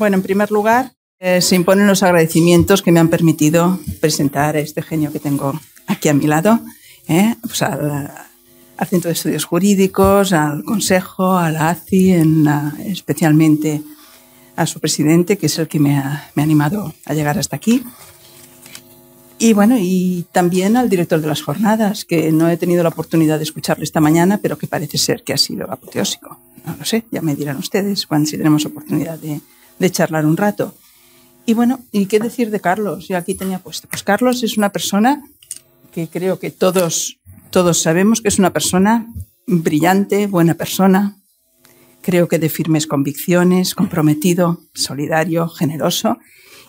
Bueno, en primer lugar, eh, se imponen los agradecimientos que me han permitido presentar a este genio que tengo aquí a mi lado, ¿eh? pues al, Centro de Estudios Jurídicos, al Consejo, a la ACI, en especialmente a su presidente, que es el que me ha, me animado a llegar hasta aquí. Y bueno, y también al director de las jornadas, que no he tenido la oportunidad de escucharle esta mañana, pero que parece ser que ha sido apoteósico. No lo sé, ya me dirán ustedes cuando si tenemos oportunidad de, de charlar un rato. Y bueno, ¿y qué decir de Carlos? Yo aquí tenía puesto. Pues Carlos es una persona que creo que todos, todos sabemos que es una persona brillante, buena persona, creo que de firmes convicciones, comprometido, solidario, generoso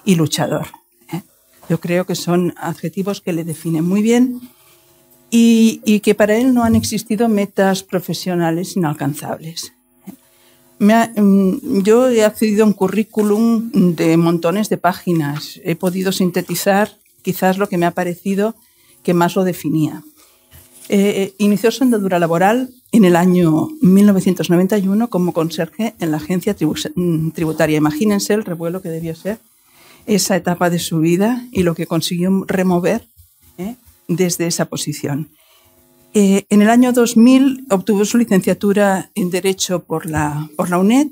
y luchador. ¿eh? Yo creo que son adjetivos que le definen muy bien y, y que para él no han existido metas profesionales inalcanzables. Mm, yo he accedido a un currículum de montones de páginas. He podido sintetizar quizás lo que me ha parecido que más lo definía. Eh, eh, inició su andadura laboral en el año 1991 como conserje en la agencia mm, tributaria. Imagínense el revuelo que debió ser esa etapa de su vida y lo que consiguió remover eh, desde esa posición. Eh, en el año 2000 obtuvo su licenciatura en Derecho por la, UNED,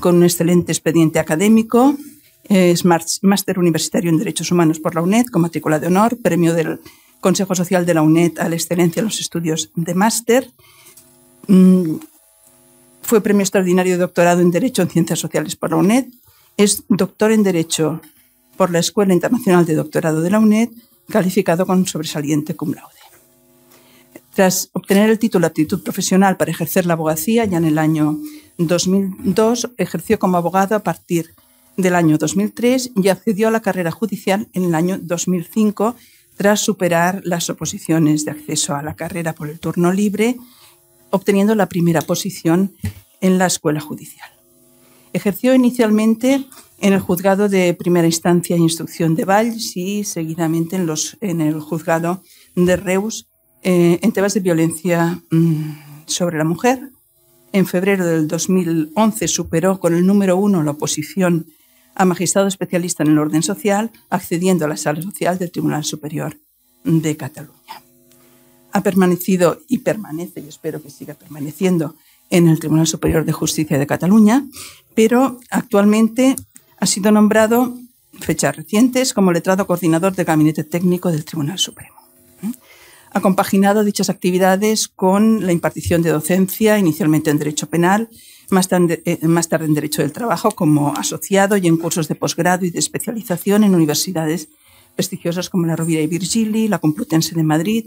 con un excelente expediente académico. Eh, es máster universitario en Derechos Humanos por la UNED, con matrícula de honor, premio del Consejo Social de la UNED a la excelencia en los estudios de máster. Mm, fue premio extraordinario de doctorado en Derecho en Ciencias Sociales por la UNED. Es doctor en Derecho por la Escuela Internacional de Doctorado de la UNED, calificado con sobresaliente cum laude. Tras obtener el título de aptitud profesional para ejercer la abogacía, ya en el año 2002 ejerció como abogado a partir del año 2003 y accedió a la carrera judicial en el año 2005 tras superar las oposiciones de acceso a la carrera por el turno libre, obteniendo la primera posición en la escuela judicial. Ejerció inicialmente en el juzgado de primera instancia e instrucción de Valls y seguidamente en, los, en el juzgado de Reus eh, en temas de violencia mm, sobre la mujer. En febrero del 2011 superó con el número uno la oposición a magistrado especialista en el orden social, accediendo a la sala social del Tribunal Superior de Cataluña. Ha permanecido y permanece, y espero que siga permaneciendo, en el Tribunal Superior de Justicia de Cataluña, pero actualmente ha sido nombrado, fechas recientes, como letrado coordinador del Gabinete Técnico del Tribunal Supremo ha compaginado dichas actividades con la impartición de docencia, inicialmente en Derecho Penal, eh, más tarde, en Derecho del Trabajo como asociado y en cursos de posgrado y de especialización en universidades prestigiosas como la Rovira y Virgili, la Complutense de Madrid,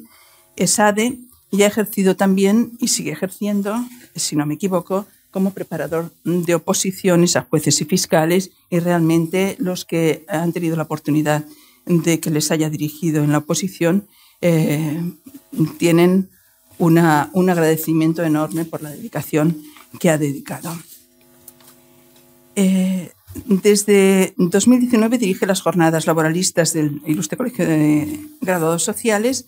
ESADE, y ha ejercido también y sigue ejerciendo, si no me equivoco, como preparador de oposiciones a jueces y fiscales y realmente los que han tenido la oportunidad de que les haya dirigido en la oposición eh, tienen una, un agradecimiento enorme por la dedicación que ha dedicado. Eh, desde 2019 dirige las jornadas laboralistas del Ilustre Colegio de Graduados Sociales,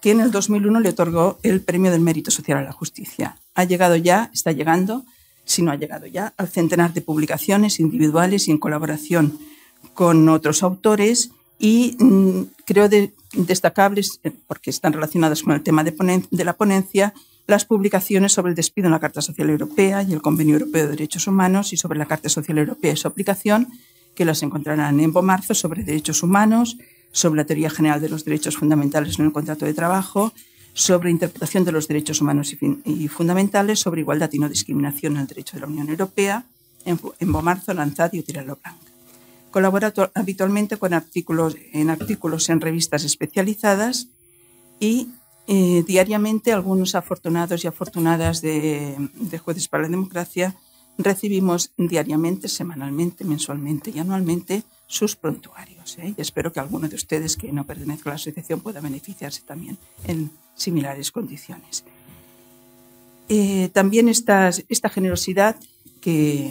que en el 2001 le otorgó el Premio del Mérito Social a la Justicia. Ha llegado ya, está llegando, si no ha llegado ya, al centenar de publicaciones individuales y en colaboración con otros autores y mm, creo destacables, eh, porque están relacionadas con el tema de, la ponencia, las publicaciones sobre el despido en la Carta Social Europea y el Convenio Europeo de Derechos Humanos y sobre la Carta Social Europea y su aplicación, que las encontrarán en bomarzo, sobre derechos humanos, sobre la teoría general de los derechos fundamentales en el contrato de trabajo, sobre interpretación de los derechos humanos y, fundamentales, sobre igualdad y no discriminación en el derecho de la Unión Europea, en, Bomarzo, Lanzad y Utiralo Blanca. Colabora habitualmente con artículos, en artículos en revistas especializadas y eh, diariamente algunos afortunados y afortunadas de, de Jueces para la Democracia recibimos diariamente, semanalmente, mensualmente y anualmente sus prontuarios. ¿eh? Y espero que alguno de ustedes que no pertenezca a la asociación pueda beneficiarse también en similares condiciones. Eh, también esta esta generosidad que,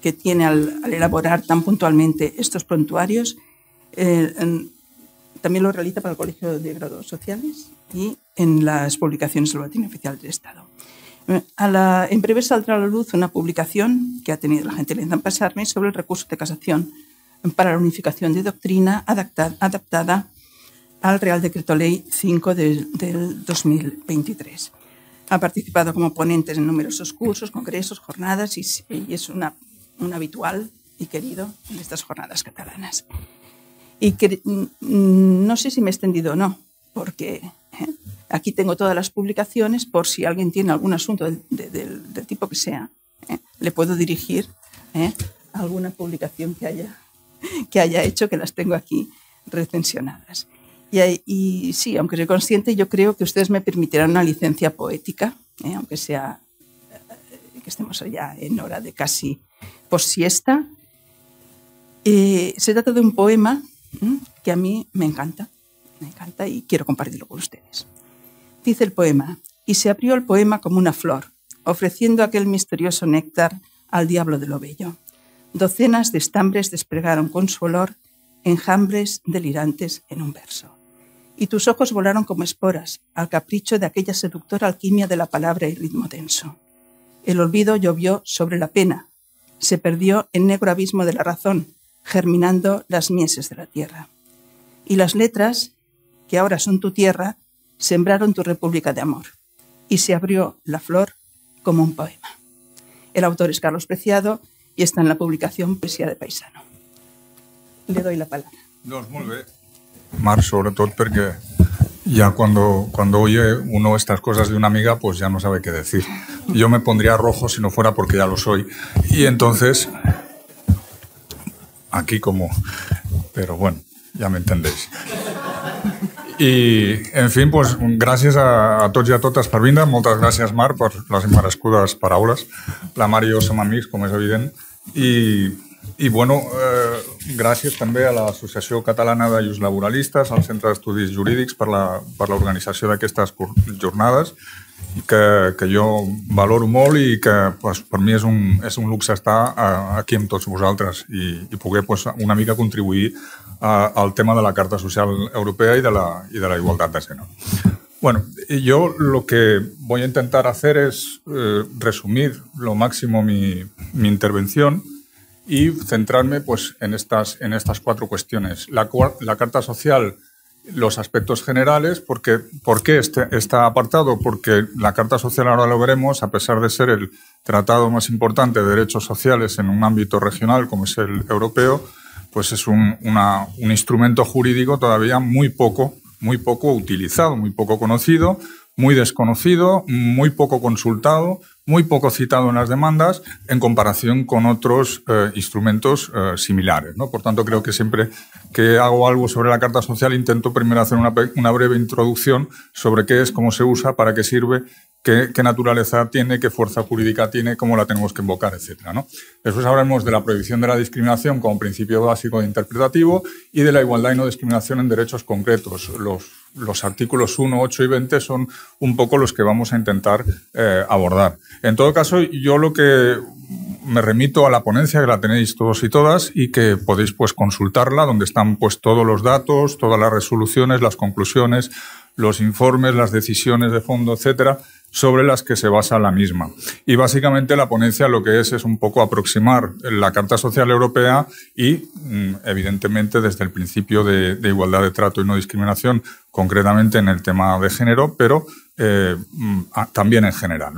que tiene al, elaborar tan puntualmente estos prontuarios, eh, también lo realiza para el Colegio de Grados Sociales y en las publicaciones del Boletín Oficial del Estado. Eh, a la, en breve saldrá a la luz una publicación que ha tenido la gente en pasarme sobre el recurso de casación para la unificación de doctrina adaptada, adaptada al Real Decreto Ley 5 del 2023. Ha participado como ponente en numerosos cursos, congresos, jornadas y es una un habitual y querido en estas jornadas catalanas. Y que, mm, no sé si me he extendido o no, porque ¿eh? aquí tengo todas las publicaciones por si alguien tiene algún asunto del, tipo que sea, ¿eh? le puedo dirigir ¿eh? alguna publicación que haya, que haya hecho, que las tengo aquí recensionadas. y sí, aunque soy consciente, yo creo que ustedes me permitirán una licencia poética, aunque sea que estemos allá en hora de casi siesta. Eh, se trata de un poema que a mí me encanta, me encanta y quiero compartirlo con ustedes. Dice el poema, y se abrió el poema como una flor, ofreciendo aquel misterioso néctar al diablo de lo bello. Docenas de estambres desplegaron con su olor enjambres delirantes en un verso. Y tus ojos volaron como esporas al capricho de aquella seductora alquimia de la palabra y ritmo denso el olvido llovió sobre la pena, se perdió en negro abismo de la razón, germinando las mieses de la tierra. Y las letras, que ahora son tu tierra, sembraron tu república de amor, y se abrió la flor como un poema. El autor es Carlos Preciado y está en la publicación Poesía de Paisano. Le doy la palabra. Nos vuelve, Mar, sobre todo porque ya cuando, cuando oye uno estas cosas de una amiga, pues ya no sabe qué decir yo me pondría rojo si no fuera porque ya lo soy. Y entonces, aquí como, pero bueno, ya me entendéis. Y, en fin, pues gracias a, a y a todas por venir. Muchas gracias, Mar, por las merescudes palabras. La Mar i jo como amics, com y bueno, eh, gracias también a la Asociación Catalana de Ayus Laboralistes, al Centre d'Estudis Jurídics, organización de estas jornadas que, que jo valoro molt y que pues, por mí es un, luxo un estar aquí en todos vosaltres y porque poder pues, una amiga contribuir al tema de la Carta Social Europea y de la, de la igualdad de género. Bueno, yo lo que voy a intentar hacer es eh, resumir lo máximo mi, mi intervención y centrarme pues, en, estas, en estas cuatro cuestiones. La, la Carta Social los aspectos generales, porque ¿por qué este, apartado? Porque la Carta Social, ahora lo veremos, a pesar de ser el tratado más importante de derechos sociales en un ámbito regional como es el europeo, pues es un, un instrumento jurídico todavía muy poco, muy poco utilizado, muy poco conocido, muy desconocido, muy poco consultado, muy poco citado en las demandas en comparación con otros eh, instrumentos eh, similares. Por tanto, creo que siempre que hago algo sobre la Carta Social intento primero hacer una, breve introducción sobre qué es, cómo se usa, para qué sirve, qué, naturaleza tiene, qué fuerza jurídica tiene, cómo la tenemos que invocar, etc. ¿no? Después hablaremos de la prohibición de la discriminación como principio básico de interpretativo y de la igualdad y no discriminación en derechos concretos, los los artículos 1, 8 y 20 son un poco los que vamos a intentar eh, abordar. En todo caso, yo lo que me remito a la ponencia que la tenéis todos y todas y que podéis pues consultarla donde están pues todos los datos, todas las resoluciones, las conclusiones, los informes, las decisiones de fondo, etcétera, sobre las que se basa la misma. Y básicamente la ponencia lo que es es un poco aproximar la Carta Social Europea y, mm, evidentemente, desde el principio de, igualdad de trato y no discriminación, concretamente en el tema de género, pero eh, mm, también en general.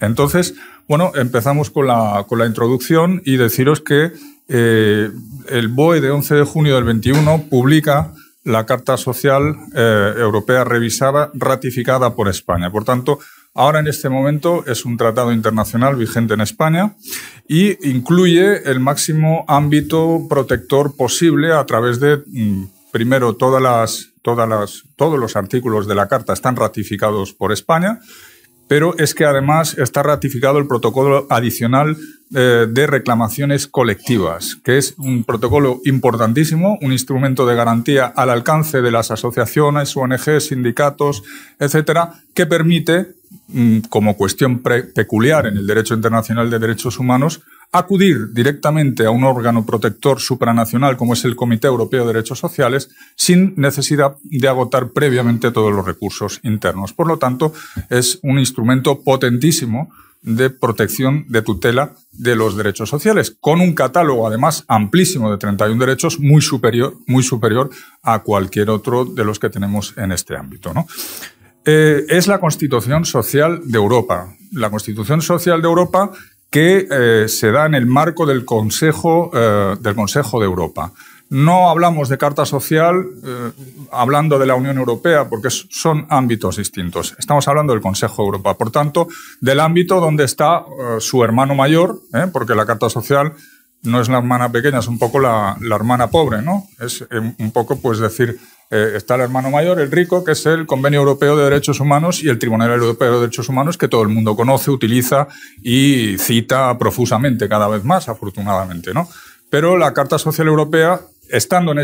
Entonces, bueno, empezamos con la, con la introducción y deciros que eh, el BOE de 11 de junio del 21 publica la Carta Social eh, Europea revisada, ratificada por España. Por tanto, Ahora, en este momento, es un tratado internacional vigente en España y incluye el máximo ámbito protector posible a través de, mm, primero, todas las, todas todos los artículos de la Carta están ratificados por España pero es que además está ratificado el protocolo adicional eh, de reclamaciones colectivas, que es un protocolo importantísimo, un instrumento de garantía al alcance de las asociaciones, ONG, sindicatos, etcétera, que permite Mm, como cuestión peculiar en el derecho internacional de derechos humanos, acudir directamente a un órgano protector supranacional como es el Comité Europeo de Derechos Sociales sin necesidad de agotar previamente todos los recursos internos. Por lo tanto, es un instrumento potentísimo de protección, de tutela de los derechos sociales, con un catálogo además amplísimo de 31 derechos muy superior, muy superior a cualquier otro de los que tenemos en este ámbito. ¿no? Eh, es la Constitución Social de Europa. La Constitución Social de Europa que eh, se da en el marco del Consejo, eh, del Consejo de Europa. No hablamos de Carta Social hablando de la Unión Europea porque son ámbitos distintos. Estamos hablando del Consejo de Europa, por tanto, del ámbito donde está su hermano mayor, porque la Carta Social no es la hermana pequeña, es un poco la, hermana pobre, ¿no? Es eh, un poco, pues decir, eh, está el hermano mayor, el rico, que es el Convenio Europeo de Derechos Humanos y el Tribunal Europeo de Derechos Humanos, que todo el mundo conoce, utiliza y cita profusamente cada vez más, afortunadamente, ¿no? Pero la Carta Social Europea estando en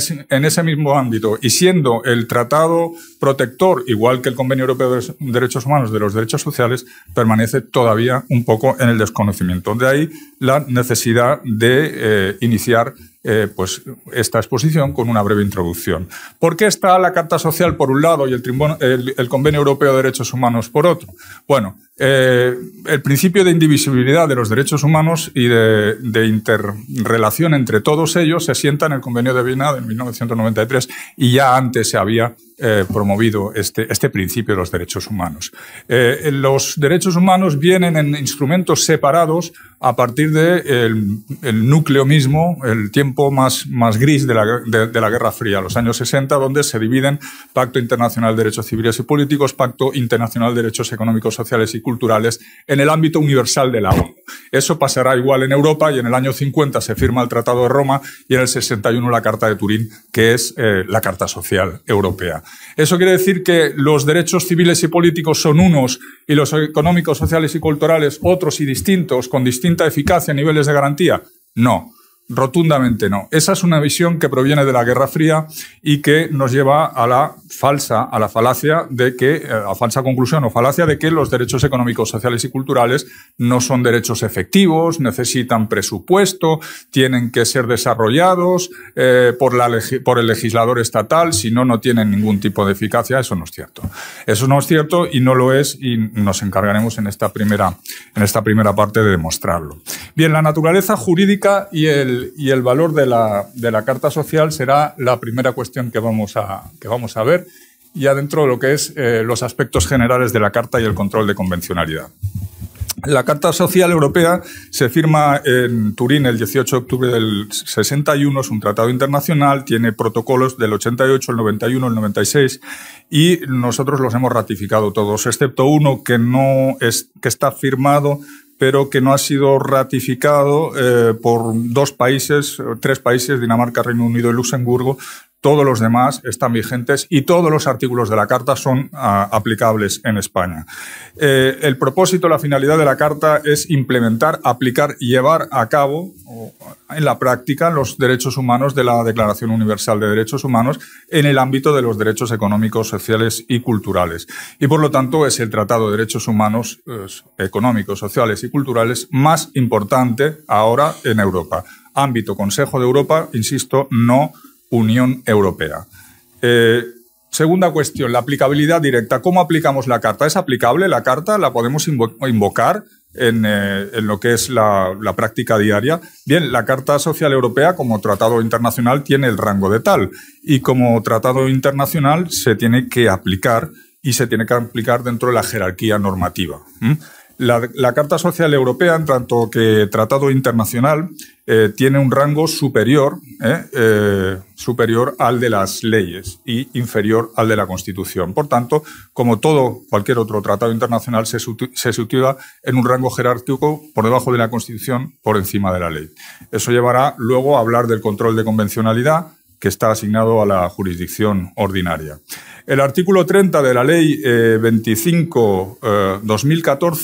ese, mismo ámbito y siendo el tratado protector, igual que el Convenio Europeo de Derechos Humanos, de los derechos sociales, permanece todavía un poco en el desconocimiento. De ahí la necesidad de eh, iniciar eh, pues, esta exposición con una breve introducción. ¿Por qué está la Carta Social por un lado y el, el Convenio Europeo de Derechos Humanos por otro? Bueno, eh, el principio de indivisibilidad de los derechos humanos y de, interrelación entre todos ellos se sienta en el Convenio de Viena de 1993 y ya antes se había eh, promovido este, este, principio de los derechos humanos. Eh, los derechos humanos vienen en instrumentos separados a partir del de el, núcleo mismo, el tiempo más, más gris de la, de la Guerra Fría, los años 60, donde se dividen Pacto Internacional de Derechos Civiles y Políticos, Pacto Internacional de Derechos Económicos, Sociales y culturales en el ámbito universal de la ONU. Eso pasará igual en Europa y en el año 50 se firma el Tratado de Roma y en el 61 la Carta de Turín, que es eh, la Carta Social Europea. Eso quiere decir que los derechos civiles y políticos son unos y los económicos, sociales y culturales otros y distintos, con distinta eficacia, y niveles de garantía. No. Rotundamente no. Esa es una visión que proviene de la Guerra Fría y que nos lleva a la falsa, a la falacia de que, eh, a falsa conclusión o falacia de que los derechos económicos, sociales y culturales no son derechos efectivos, necesitan presupuesto, tienen que ser desarrollados eh, por, la, por el legislador estatal, si no, no tienen ningún tipo de eficacia. Eso no es cierto. Eso no es cierto y no lo es y nos encargaremos en esta primera, en esta primera parte de demostrarlo. Bien, la naturaleza jurídica y el y el valor de la, de la, carta social será la primera cuestión que vamos a, que vamos a ver, ya dentro de lo que es eh, los aspectos generales de la carta y el control de convencionalidad. La Carta Social Europea se firma en Turín el 18 de octubre del 61, es un tratado internacional, tiene protocolos del 88, el 91, el 96 y nosotros los hemos ratificado todos, excepto uno que no es que está firmado pero que no ha sido ratificado eh, por dos países, tres países, Dinamarca, Reino Unido y Luxemburgo, todos los demás están vigentes y todos los artículos de la Carta son ah, aplicables en España. Eh, el propósito, la finalidad de la Carta es implementar, aplicar y llevar a cabo en la práctica los derechos humanos de la Declaración Universal de Derechos Humanos en el ámbito de los derechos económicos, sociales y culturales. Y por lo tanto es el Tratado de Derechos Humanos Económicos, Sociales y Culturales más importante ahora en Europa. Ámbito Consejo de Europa, insisto, no Unión Europea. Eh, segunda cuestión, la aplicabilidad directa. ¿Cómo aplicamos la carta? ¿Es aplicable la carta? ¿La podemos invocar? Eh, en, lo que es la, práctica diaria. Bien, la Carta Social Europea como tratado internacional tiene el rango de tal y como tratado internacional se tiene que aplicar y se tiene que aplicar dentro de la jerarquía normativa. La, Carta Social Europea, en tanto que tratado internacional, eh, tiene un rango superior, eh, eh, superior al de las leyes y inferior al de la Constitución. Por tanto, como todo cualquier otro tratado internacional, se, se sitúa en un rango jerárquico por debajo de la Constitución, por encima de la ley. Eso llevará luego a hablar del control de convencionalidad, que está asignado a la jurisdicción ordinaria. El artículo 30 de la Ley 25-2014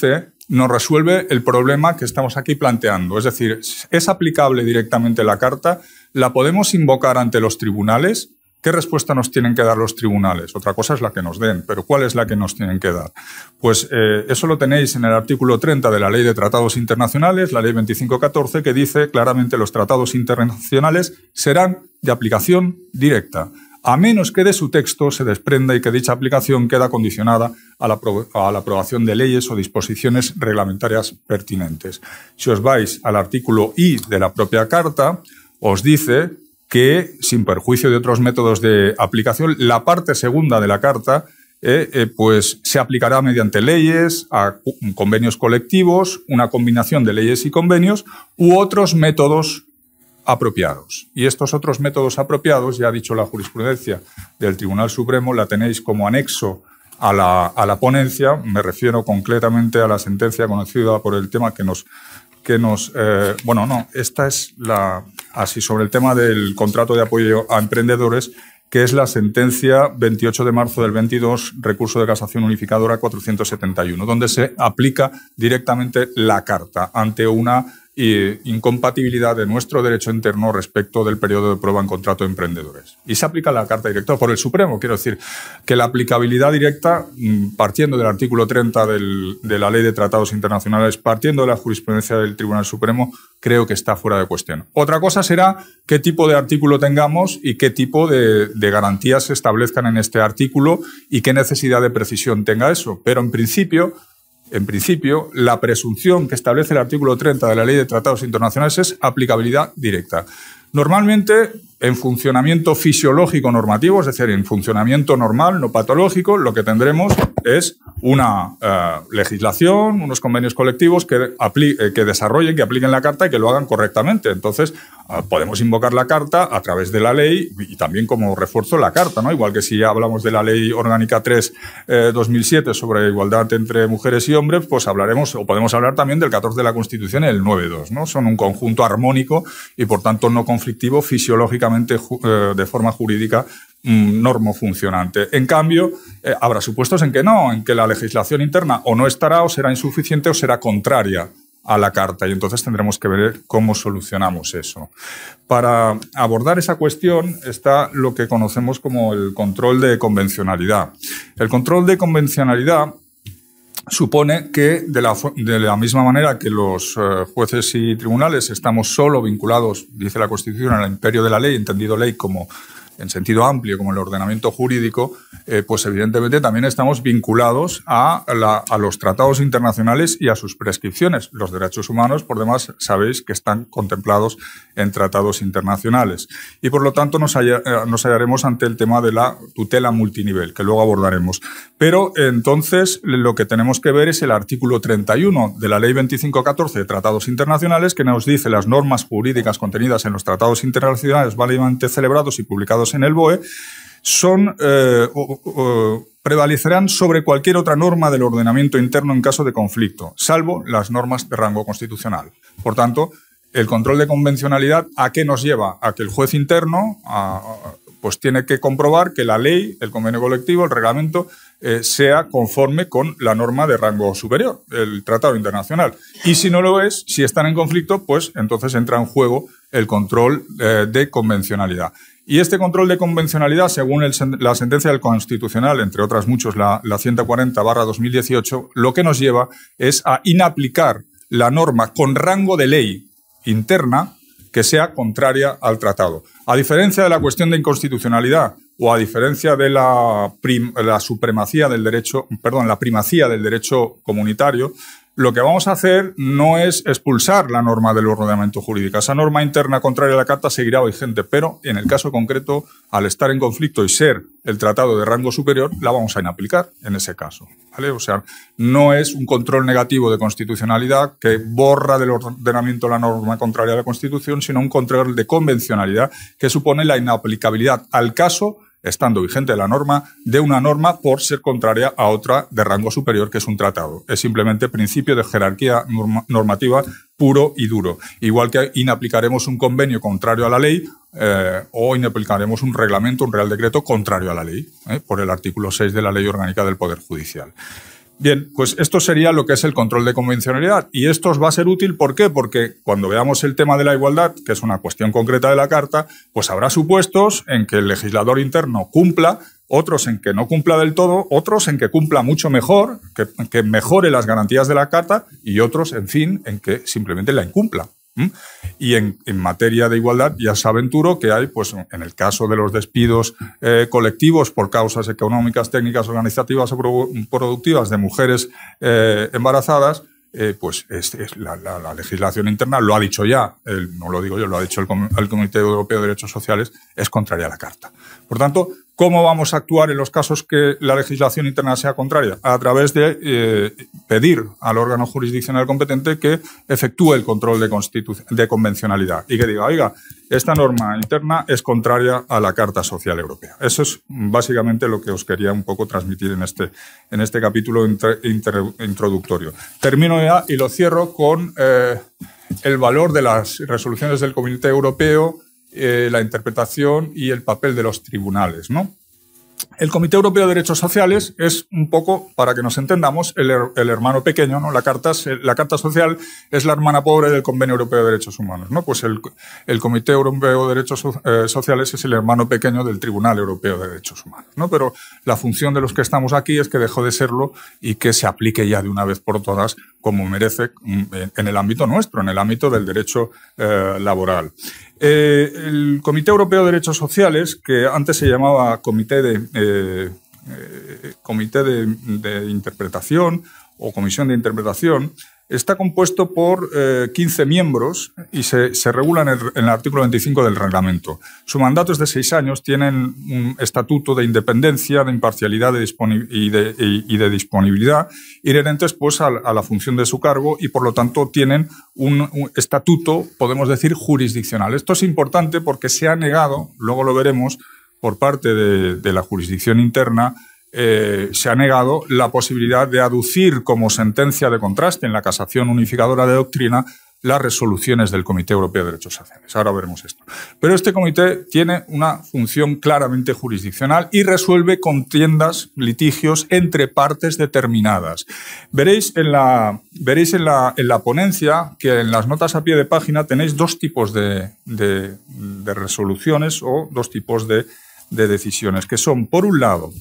eh, eh, nos resuelve el problema que estamos aquí planteando. Es decir, es aplicable directamente la carta, la podemos invocar ante los tribunales ¿Qué respuesta nos tienen que dar los tribunales? Otra cosa es la que nos den, pero ¿cuál es la que nos tienen que dar? Pues eh, eso lo tenéis en el artículo 30 de la Ley de Tratados Internacionales, la Ley 2514, que dice claramente los tratados internacionales serán de aplicación directa, a menos que de su texto se desprenda y que dicha aplicación queda condicionada a la, a la aprobación de leyes o disposiciones reglamentarias pertinentes. Si os vais al artículo I de la propia Carta, os dice que, sin perjuicio de otros métodos de aplicación, la parte segunda de la Carta eh, eh, pues se aplicará mediante leyes, a convenios colectivos, una combinación de leyes y convenios u otros métodos apropiados. Y estos otros métodos apropiados, ya ha dicho la jurisprudencia del Tribunal Supremo, la tenéis como anexo a la, ponencia, me refiero concretamente a la sentencia conocida por el tema que nos... Que nos eh, bueno, no, esta es la, así sobre el tema del contrato de apoyo a emprendedores, que es la sentencia 28 de marzo del 22, recurso de casación unificadora 471, donde se aplica directamente la carta ante una ...y incompatibilidad de nuestro derecho interno respecto del periodo de prueba en contrato de emprendedores. Y se aplica la Carta directa por el Supremo. Quiero decir que la aplicabilidad directa, mm, partiendo del artículo 30 de la Ley de Tratados Internacionales, partiendo de la jurisprudencia del Tribunal Supremo, creo que está fuera de cuestión. Otra cosa será qué tipo de artículo tengamos y qué tipo de garantías se establezcan en este artículo y qué necesidad de precisión tenga eso. Pero en principio, en principio, la presunción que establece el artículo 30 de la Ley de Tratados Internacionales es aplicabilidad directa. Normalmente en funcionamiento fisiológico normativo, es decir, en funcionamiento normal, no patológico, lo que tendremos es una eh, legislación, unos convenios colectivos que, eh, que, desarrollen, que apliquen la carta y que lo hagan correctamente. Entonces, ah, podemos invocar la carta a través de la ley y también como refuerzo la carta, ¿no? Igual que si ya hablamos de la ley orgánica 3 2007 eh, sobre igualdad entre mujeres y hombres, pues hablaremos o podemos hablar también del 14 de la Constitución y el 92, ¿no? Son un conjunto armónico y por tanto no conflictivo fisiológicamente eh, de forma jurídica normo funcionante. En cambio, eh, habrá supuestos en que no, en que la legislación interna o no estará o será insuficiente o será contraria a la carta y entonces tendremos que ver cómo solucionamos eso. Para abordar esa cuestión está lo que conocemos como el control de convencionalidad. El control de convencionalidad supone que de la, misma manera que los eh, jueces y tribunales estamos solo vinculados, dice la Constitución, al imperio de la ley, entendido ley como en sentido amplio, como el ordenamiento jurídico, eh, pues evidentemente también estamos vinculados a, los tratados internacionales y a sus prescripciones. Los derechos humanos, por demás, sabéis que están contemplados en tratados internacionales. Y por lo tanto nos, eh, hallaremos ante el tema de la tutela multinivel, que luego abordaremos. Pero entonces lo que tenemos que ver es el artículo 31 de la Ley 2514 de Tratados Internacionales, que nos dice las normas jurídicas contenidas en los tratados internacionales válidamente celebrados y publicados en el BOE son eh, prevalecerán sobre cualquier otra norma del ordenamiento interno en caso de conflicto, salvo las normas de rango constitucional. Por tanto, el control de convencionalidad a qué nos lleva? A que el juez interno pues tiene que comprobar que la ley, el convenio colectivo, el reglamento eh, sea conforme con la norma de rango superior, el tratado internacional. Y si no lo es, si están en conflicto, pues entonces entra en juego el control eh, de convencionalidad. Y este control de convencionalidad, según la sentencia del Constitucional, entre otras muchos, la, 140-2018, lo que nos lleva es a inaplicar la norma con rango de ley interna que sea contraria al tratado. A diferencia de la cuestión de inconstitucionalidad o a diferencia de la supremacía del derecho, perdón, la primacía del derecho comunitario, lo que vamos a hacer no es expulsar la norma del ordenamiento jurídico. Esa norma interna contraria a la Carta seguirá vigente, pero en el caso concreto, al estar en conflicto y ser el tratado de rango superior, la vamos a inaplicar en ese caso. O sea, no es un control negativo de constitucionalidad que borra del ordenamiento la norma contraria a la Constitución, sino un control de convencionalidad que supone la inaplicabilidad al caso estando vigente la norma, de una norma por ser contraria a otra de rango superior que es un tratado. Es simplemente principio de jerarquía normativa puro y duro. Igual que inaplicaremos un convenio contrario a la ley eh, o inaplicaremos un reglamento, un real decreto contrario a la ley, eh, por el artículo 6 de la Ley Orgánica del Poder Judicial. Bien, pues esto sería lo que es el control de convencionalidad. Y esto os va a ser útil, ¿por qué? Porque cuando veamos el tema de la igualdad, que es una cuestión concreta de la Carta, pues habrá supuestos en que el legislador interno cumpla, otros en que no cumpla del todo, otros en que cumpla mucho mejor, que, que mejore las garantías de la Carta y otros, en fin, en que simplemente la incumpla. Y en, materia de igualdad ya se aventuro que hay, pues en el caso de los despidos eh, colectivos por causas económicas, técnicas, organizativas o productivas de mujeres eh, embarazadas, eh, pues la, legislación interna lo ha dicho ya, no lo digo yo, lo ha dicho el, el Comité Europeo de Derechos Sociales, es contraria a la Carta. Por tanto, ¿Cómo vamos a actuar en los casos que la legislación interna sea contraria? A través de eh, pedir al órgano jurisdiccional competente que efectúe el control de, de convencionalidad y que diga, oiga, esta norma interna es contraria a la Carta Social Europea. Eso es básicamente lo que os quería un poco transmitir en este, en este capítulo introductorio. Termino ya y lo cierro con eh, el valor de las resoluciones del Comité Europeo eh, la interpretación y el papel de los tribunales. ¿no? El Comité Europeo de Derechos Sociales es un poco, para que nos entendamos, el, hermano pequeño, ¿no? La carta, social es la hermana pobre del Convenio Europeo de Derechos Humanos, ¿no? Pues el, Comité Europeo de Derechos eh, Sociales es el hermano pequeño del Tribunal Europeo de Derechos Humanos, ¿no? Pero la función de los que estamos aquí es que dejó de serlo y que se aplique ya de una vez por todas como merece mm, en el ámbito nuestro, en el ámbito del derecho eh, laboral. Eh, el Comité Europeo de Derechos Sociales, que antes se llamaba Comité de, eh, eh, Comité de Interpretación o Comisión de Interpretación, Está compuesto por 15 eh, miembros y se, se regula en el, artículo 25 del reglamento. Su mandato es de seis años, tienen un estatuto de independencia, de imparcialidad y, de, y, de, disponibilidad, inherentes pues, a, la función de su cargo y, por lo tanto, tienen un, estatuto, podemos decir, jurisdiccional. Esto es importante porque se ha negado, luego lo veremos, por parte de la jurisdicción interna, eh, se ha negado la posibilidad de aducir como sentencia de contraste en la casación unificadora de doctrina las resoluciones del Comité Europeo de Derechos Sociales. Ahora veremos esto. Pero este comité tiene una función claramente jurisdiccional y resuelve contiendas, litigios entre partes determinadas. Veréis en la, veréis en la, ponencia que en las notas a pie de página tenéis dos tipos de, resoluciones o dos tipos de, de decisiones, que son, por un lado,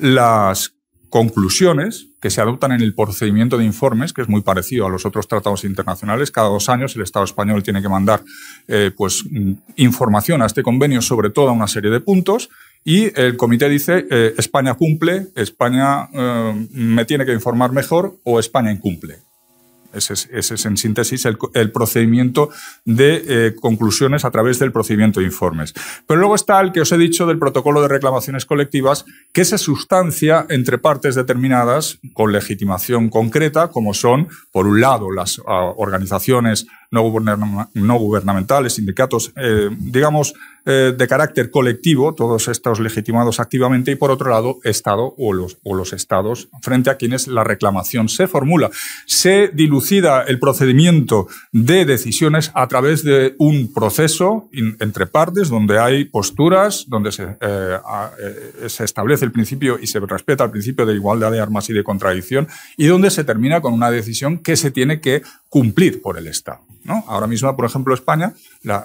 las conclusiones que se adoptan en el procedimiento de informes, que es muy parecido a los otros tratados internacionales. Cada dos años el Estado español tiene que mandar eh, pues, mm, información a este convenio sobre toda una serie de puntos y el comité dice eh, España cumple, España eh, me tiene que informar mejor o España incumple. Ese es, en síntesis el, procedimiento de eh, conclusiones a través del procedimiento de informes. Pero luego está el que os he dicho del protocolo de reclamaciones colectivas, que se sustancia entre partes determinadas con legitimación concreta, como son, por un lado, las ah, organizaciones no, gubernamentales, sindicatos, eh, digamos, eh, de carácter colectivo, todos estos legitimados activamente, y por otro lado, Estado o los, o los Estados frente a quienes la reclamación se formula. Se dilucida el procedimiento de decisiones a través de un proceso entre partes donde hay posturas, donde se, eh, se establece el principio y se respeta el principio de igualdad de armas y de contradicción, y donde se termina con una decisión que se tiene que cumplir por el Estado. Ahora mismo, por ejemplo, España, la,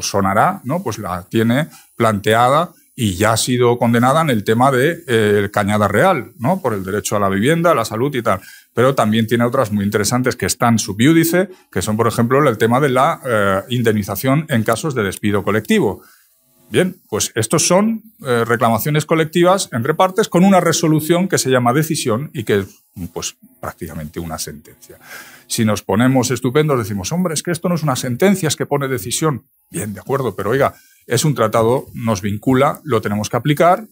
sonará, pues la tiene planteada y ya ha sido condenada en el tema de eh, Cañada Real, por el derecho a la vivienda, a la salud y tal. Pero también tiene otras muy interesantes que están subiúdice, que son, por ejemplo, el tema de la eh, indemnización en casos de despido colectivo. Bien, pues estos son eh, reclamaciones colectivas entre partes con una resolución que se llama decisión y que es pues, prácticamente una sentencia. Si nos ponemos estupendos, decimos, hombre, es que esto no es una sentencia, es que pone decisión. Bien, de acuerdo, pero oiga, es un tratado, nos vincula, lo tenemos que aplicar.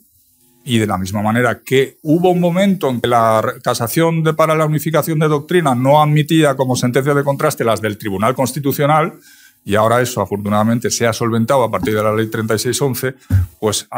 Y de la misma manera que hubo un momento en que la casación de, para la unificación de doctrina no admitía como sentencia de contraste las del Tribunal Constitucional, y ahora eso afortunadamente se ha solventado a partir de la ley 3611, pues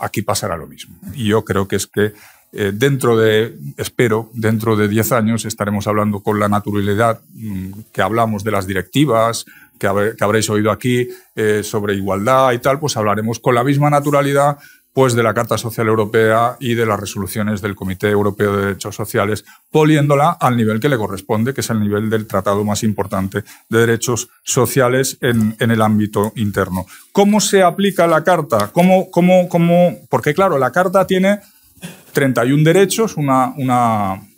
aquí pasará lo mismo. Y yo creo que es que eh, dentro de, espero, dentro de 10 años estaremos hablando con la naturalidad mm, que hablamos de las directivas, que, habréis oído aquí eh, sobre igualdad y tal, pues hablaremos con la misma naturalidad pues de la Carta Social Europea y de las resoluciones del Comité Europeo de Derechos Sociales, poniéndola al nivel que le corresponde, que es el nivel del tratado más importante de derechos sociales en, el ámbito interno. ¿Cómo se aplica la Carta? ¿Cómo, cómo, Porque claro, la Carta tiene 31 derechos, una,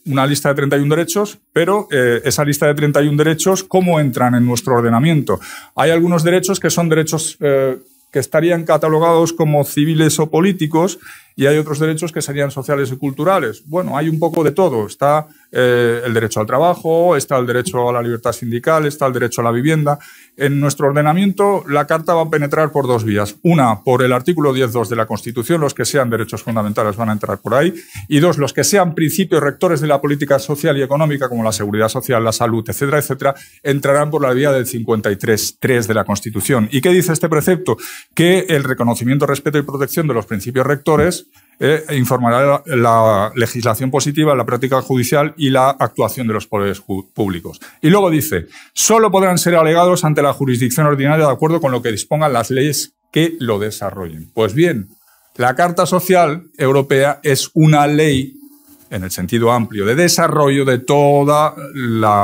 una lista de 31 derechos, pero eh, esa lista de 31 derechos, ¿cómo entran en nuestro ordenamiento? Hay algunos derechos que son derechos eh, que estarían catalogados como civiles o políticos y hay otros derechos que serían sociales y culturales. Bueno, hay un poco de todo. Está eh, el derecho al trabajo, está el derecho a la libertad sindical, está el derecho a la vivienda. En nuestro ordenamiento, la Carta va a penetrar por dos vías. Una, por el artículo 10.2 de la Constitución, los que sean derechos fundamentales van a entrar por ahí. Y dos, los que sean principios rectores de la política social y económica, como la seguridad social, la salud, etcétera, etcétera, entrarán por la vía del 53.3 de la Constitución. ¿Y qué dice este precepto? Que el reconocimiento, respeto y protección de los principios rectores eh, informará la, legislación positiva, la práctica judicial y la actuación de los poderes públicos. Y luego dice, solo podrán ser alegados ante la jurisdicción ordinaria de acuerdo con lo que dispongan las leyes que lo desarrollen. Pues bien, la Carta Social Europea es una ley en el sentido amplio de desarrollo de toda la,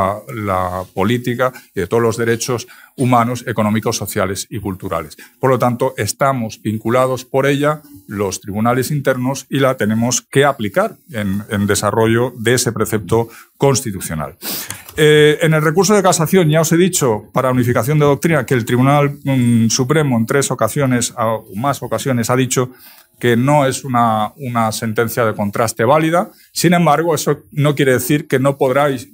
política y de todos los derechos humanos, económicos, sociales y culturales. Por lo tanto, estamos vinculados por ella los tribunales internos y la tenemos que aplicar en, desarrollo de ese precepto constitucional. Eh, en el recurso de casación ya os he dicho para unificación de doctrina que el Tribunal mm, Supremo en tres ocasiones o más ocasiones ha dicho que no es una, una, sentencia de contraste válida. Sin embargo, eso no quiere decir que no,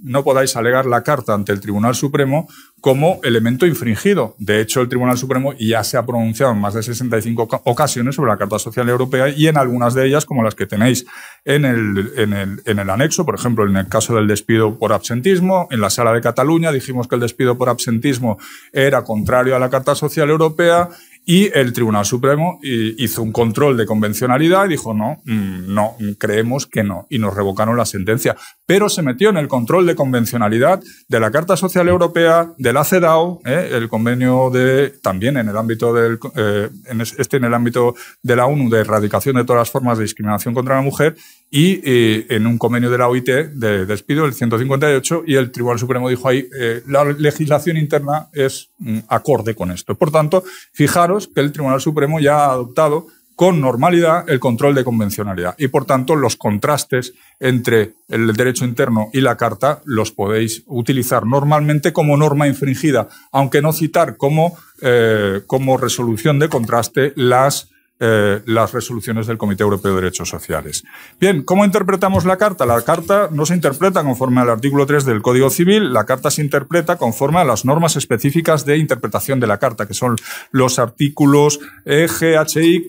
no podáis alegar la carta ante el Tribunal Supremo como elemento infringido. De hecho, el Tribunal Supremo ya se ha pronunciado en más de 65 ocasiones sobre la Carta Social Europea y en algunas de ellas, como las que tenéis en el, en el, en el anexo, por ejemplo, en el caso del despido por absentismo, en la sala de Cataluña dijimos que el despido por absentismo era contrario a la Carta Social Europea, y el Tribunal Supremo hizo un control de convencionalidad y dijo, no, mm, no, creemos que no. Y nos revocaron la sentencia. Pero se metió en el control de convencionalidad de la Carta Social Europea, del ACEDAO, ¿eh? el convenio de, también en el ámbito del, eh, en este en el ámbito de la ONU de erradicación de todas las formas de discriminación contra la mujer y eh, en un convenio de la OIT de despido, el 158, y el Tribunal Supremo dijo ahí, eh, la legislación interna es mm, acorde con esto. Por tanto, fijaros que el Tribunal Supremo ya ha adoptado con normalidad el control de convencionalidad y, por tanto, los contrastes entre el derecho interno y la Carta los podéis utilizar normalmente como norma infringida, aunque no citar como, eh, como resolución de contraste las eh, las resoluciones del Comité Europeo de Derechos Sociales. Bien, ¿cómo interpretamos la Carta? La Carta no se interpreta conforme al artículo 3 del Código Civil, la Carta se interpreta conforme a las normas específicas de interpretación de la Carta, que son los artículos E, G,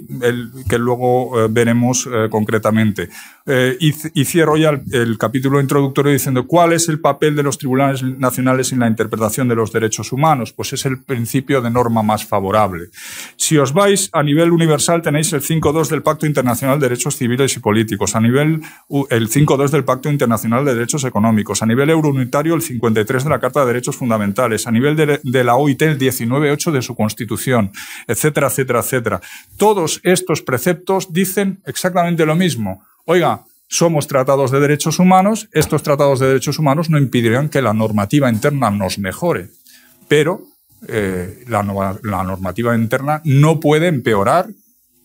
que luego eh, veremos eh, concretamente. Eh, y, cierro ya el, capítulo introductorio diciendo cuál es el papel de los tribunales nacionales en la interpretación de los derechos humanos. Pues es el principio de norma más favorable. Si os vais a nivel universal tenéis el 5.2 del Pacto Internacional de Derechos Civiles y Políticos, a nivel el 5.2 del Pacto Internacional de Derechos Económicos, a nivel eurounitario el 53 de la Carta de Derechos Fundamentales, a nivel de, de la OIT el 19.8 de su Constitución, etcétera, etcétera, etcétera. Todos estos preceptos dicen exactamente lo mismo oiga, somos tratados de derechos humanos, estos tratados de derechos humanos no impedirán que la normativa interna nos mejore, pero eh, la, la, normativa interna no puede empeorar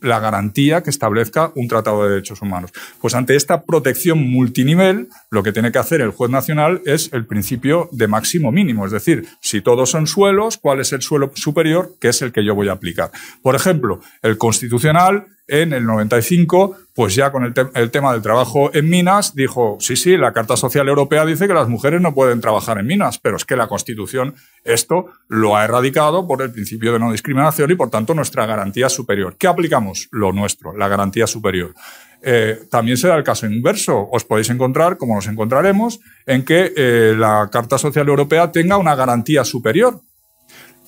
la garantía que establezca un tratado de derechos humanos. Pues ante esta protección multinivel, lo que tiene que hacer el juez nacional es el principio de máximo mínimo, es decir, si todos son suelos, ¿cuál es el suelo superior que es el que yo voy a aplicar? Por ejemplo, el constitucional en el 95 pues ya con el, tema del trabajo en minas, dijo, sí, sí, la Carta Social Europea dice que las mujeres no pueden trabajar en minas, pero es que la Constitución esto lo ha erradicado por el principio de no discriminación y, por tanto, nuestra garantía superior. ¿Qué aplicamos? Lo nuestro, la garantía superior. Eh, también será el caso inverso. Os podéis encontrar, como nos encontraremos, en que eh, la Carta Social Europea tenga una garantía superior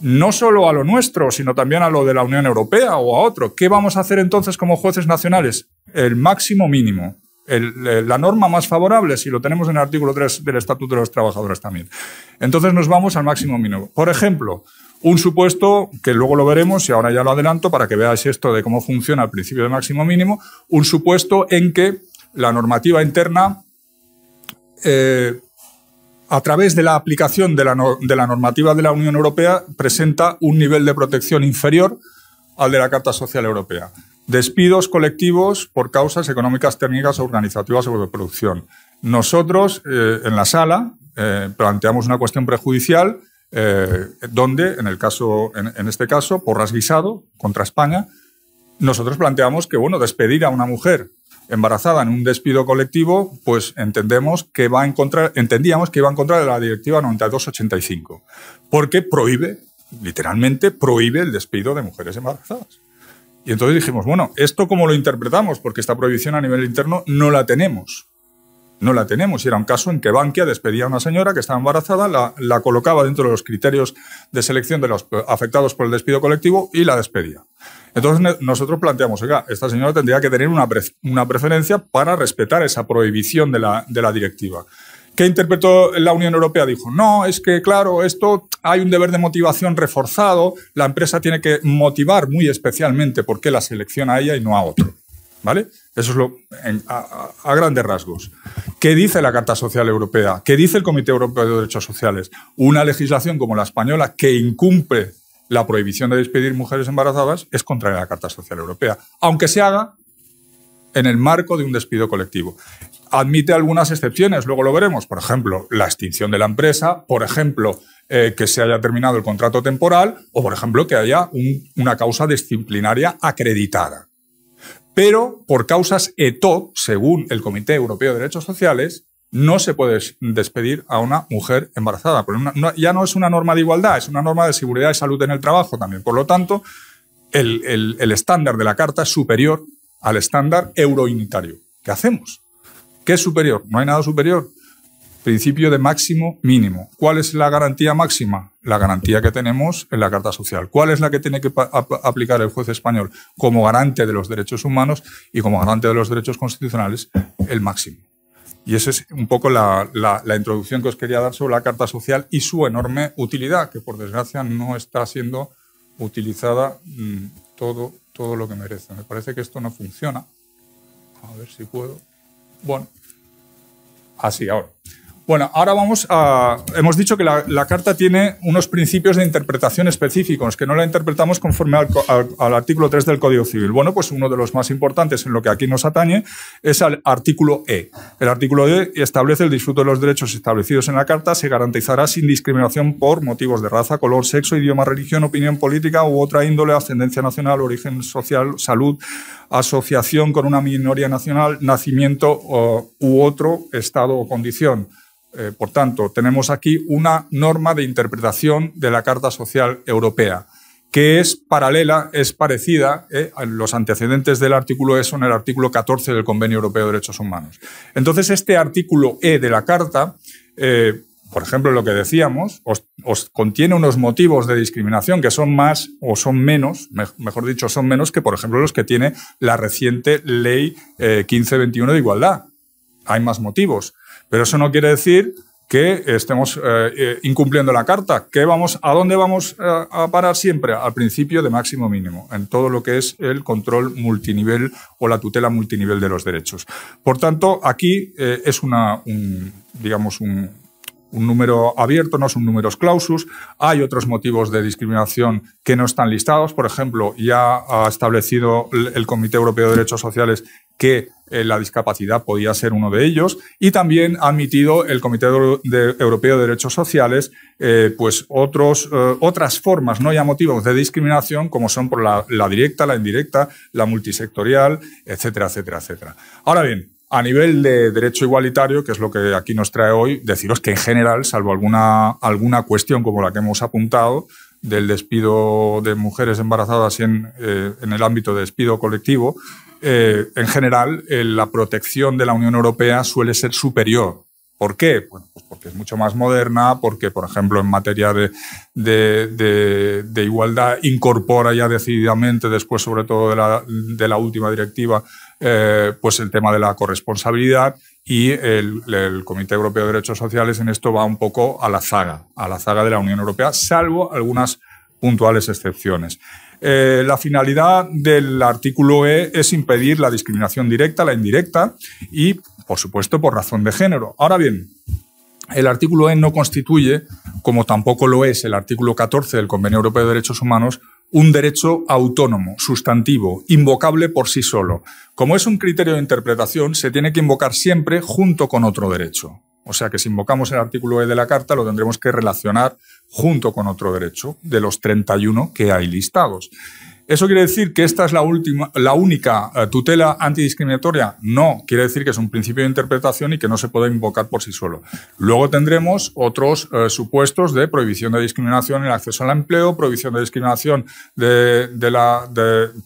no solo a lo nuestro, sino también a lo de la Unión Europea o a otro. ¿Qué vamos a hacer entonces como jueces nacionales? El máximo mínimo. Eh, la norma más favorable, si lo tenemos en el artículo 3 del Estatuto de los Trabajadores también. Entonces nos vamos al máximo mínimo. Por ejemplo, un supuesto, que luego lo veremos y ahora ya lo adelanto para que veáis esto de cómo funciona el principio de máximo mínimo, un supuesto en que la normativa interna eh, a través de la aplicación de la, de la, normativa de la Unión Europea, presenta un nivel de protección inferior al de la Carta Social Europea. Despidos colectivos por causas económicas, técnicas o organizativas o de producción. Nosotros, eh, en la sala, eh, planteamos una cuestión prejudicial eh, donde, en, el caso, en, este caso, por rasguisado contra España, nosotros planteamos que, bueno, despedir a una mujer embarazada en un despido colectivo, pues entendemos que va a encontrar, entendíamos que iba a encontrar la directiva 9285, porque prohíbe, literalmente prohíbe el despido de mujeres embarazadas. Y entonces dijimos, bueno, ¿esto cómo lo interpretamos? Porque esta prohibición a nivel interno no la tenemos no la tenemos. Y era un caso en que Bankia despedía a una señora que estaba embarazada, la, colocaba dentro de los criterios de selección de los afectados por el despido colectivo y la despedía. Entonces nosotros planteamos, oiga, esta señora tendría que tener una, preferencia para respetar esa prohibición de la, de la directiva. ¿Qué interpretó la Unión Europea? Dijo, no, es que claro, esto hay un deber de motivación reforzado, la empresa tiene que motivar muy especialmente por qué la selecciona a ella y no a otro. Eso es lo, a, grandes rasgos. ¿Qué dice la Carta Social Europea? ¿Qué dice el Comité Europeo de Derechos Sociales? Una legislación como la española que incumple la prohibición de despedir mujeres embarazadas es contraria a la Carta Social Europea, aunque se haga en el marco de un despido colectivo. Admite algunas excepciones, luego lo veremos. Por ejemplo, la extinción de la empresa, por ejemplo, eh, que se haya terminado el contrato temporal o, por ejemplo, que haya una causa disciplinaria acreditada pero por causas ETO, según el Comité Europeo de Derechos Sociales, no se puede despedir a una mujer embarazada. ya no es una norma de igualdad, es una norma de seguridad y salud en el trabajo también. Por lo tanto, el, estándar de la Carta es superior al estándar eurounitario. ¿Qué hacemos? ¿Qué es superior? No hay nada superior. Principio de máximo mínimo. ¿Cuál es la garantía máxima? La garantía que tenemos en la Carta Social. ¿Cuál es la que tiene que aplicar el juez español como garante de los derechos humanos y como garante de los derechos constitucionales? El máximo. Y esa es un poco la, introducción que os quería dar sobre la Carta Social y su enorme utilidad, que por desgracia no está siendo utilizada mm, todo, todo lo que merece. Me parece que esto no funciona. A ver si puedo. Bueno, así ahora. Bueno, ahora vamos a. Hemos dicho que la, carta tiene unos principios de interpretación específicos, que no la interpretamos conforme al, artículo 3 del Código Civil. Bueno, pues uno de los más importantes en lo que aquí nos atañe es el artículo E. El artículo E establece el disfrute de los derechos establecidos en la carta se garantizará sin discriminación por motivos de raza, color, sexo, idioma, religión, opinión política u otra índole, ascendencia nacional, origen social, salud, asociación con una minoría nacional, nacimiento u otro estado o condición eh, por tanto, tenemos aquí una norma de interpretación de la Carta Social Europea, que es paralela, es parecida, eh, a los antecedentes del artículo E son el artículo 14 del Convenio Europeo de Derechos Humanos. Entonces, este artículo E de la Carta, eh, por ejemplo, lo que decíamos, contiene unos motivos de discriminación que son más o son menos, mejor dicho, son menos que, por ejemplo, los que tiene la reciente Ley 1521 de Igualdad. Hay más motivos pero eso no quiere decir que estemos eh, eh, incumpliendo la carta. Que vamos, ¿A dónde vamos eh, a, parar siempre? Al principio de máximo mínimo, en todo lo que es el control multinivel o la tutela multinivel de los derechos. Por tanto, aquí es una, un, digamos, un número abierto, no son números clausus. Hay otros motivos de discriminación que no están listados. Por ejemplo, ya ha establecido el Comité Europeo de Derechos Sociales que eh, la discapacidad podía ser uno de ellos, y también ha admitido el Comité Europeo de Derechos Sociales eh, pues otros, eh, otras formas no motivos, de discriminación, como son por la, directa, la indirecta, la multisectorial, etcétera, etcétera, etcétera. Ahora bien, a nivel de derecho igualitario, que es lo que aquí nos trae hoy, deciros que en general, salvo alguna, alguna cuestión como la que hemos apuntado, del despido de mujeres embarazadas en, en el ámbito de despido colectivo, eh, en general, eh, la protección de la Unión Europea suele ser superior. ¿Por qué? pues porque es mucho más moderna, porque, por ejemplo, en materia de, igualdad incorpora ya decididamente, después sobre todo de la, última directiva, eh, pues el tema de la corresponsabilidad y el, el, Comité Europeo de Derechos Sociales en esto va un poco a la zaga, a la zaga de la Unión Europea, salvo algunas puntuales excepciones. Eh, la finalidad del artículo E es impedir la discriminación directa, la indirecta y, por supuesto, por razón de género. Ahora bien, el artículo E no constituye, como tampoco lo es el artículo 14 del Convenio Europeo de Derechos Humanos, un derecho autónomo, sustantivo, invocable por sí solo. Como es un criterio de interpretación, se tiene que invocar siempre junto con otro derecho. O sea que si invocamos el artículo E de la Carta, lo tendremos que relacionar junto con otro derecho de los 31 que hay listados. ¿Eso quiere decir que esta es la, última, la única eh, tutela antidiscriminatoria? No, quiere decir que es un principio de interpretación y que no se puede invocar por sí solo. Luego tendremos otros eh, supuestos de prohibición de discriminación en el acceso al empleo, prohibición de discriminación de, la,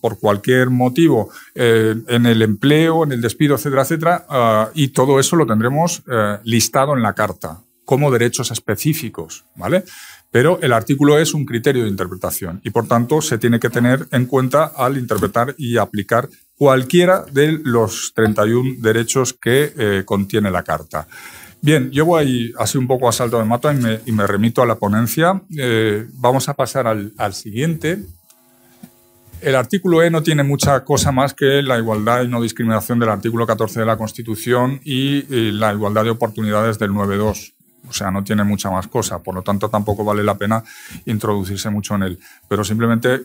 por cualquier motivo eh, en el empleo, en el despido, etcétera, etcétera. y todo eso lo tendremos listado en la carta como derechos específicos, ¿vale? Pero el artículo es un criterio de interpretación y, por tanto, se tiene que tener en cuenta al interpretar y aplicar cualquiera de los 31 derechos que eh, contiene la Carta. Bien, yo voy así un poco a salto de mata y me, remito a la ponencia. Eh, vamos a pasar al, al siguiente, el artículo E no tiene mucha cosa más que la igualdad y no discriminación del artículo 14 de la Constitución y la igualdad de oportunidades del 9.2. O sea, no tiene mucha más cosa, por lo tanto tampoco vale la pena introducirse mucho en él. Pero simplemente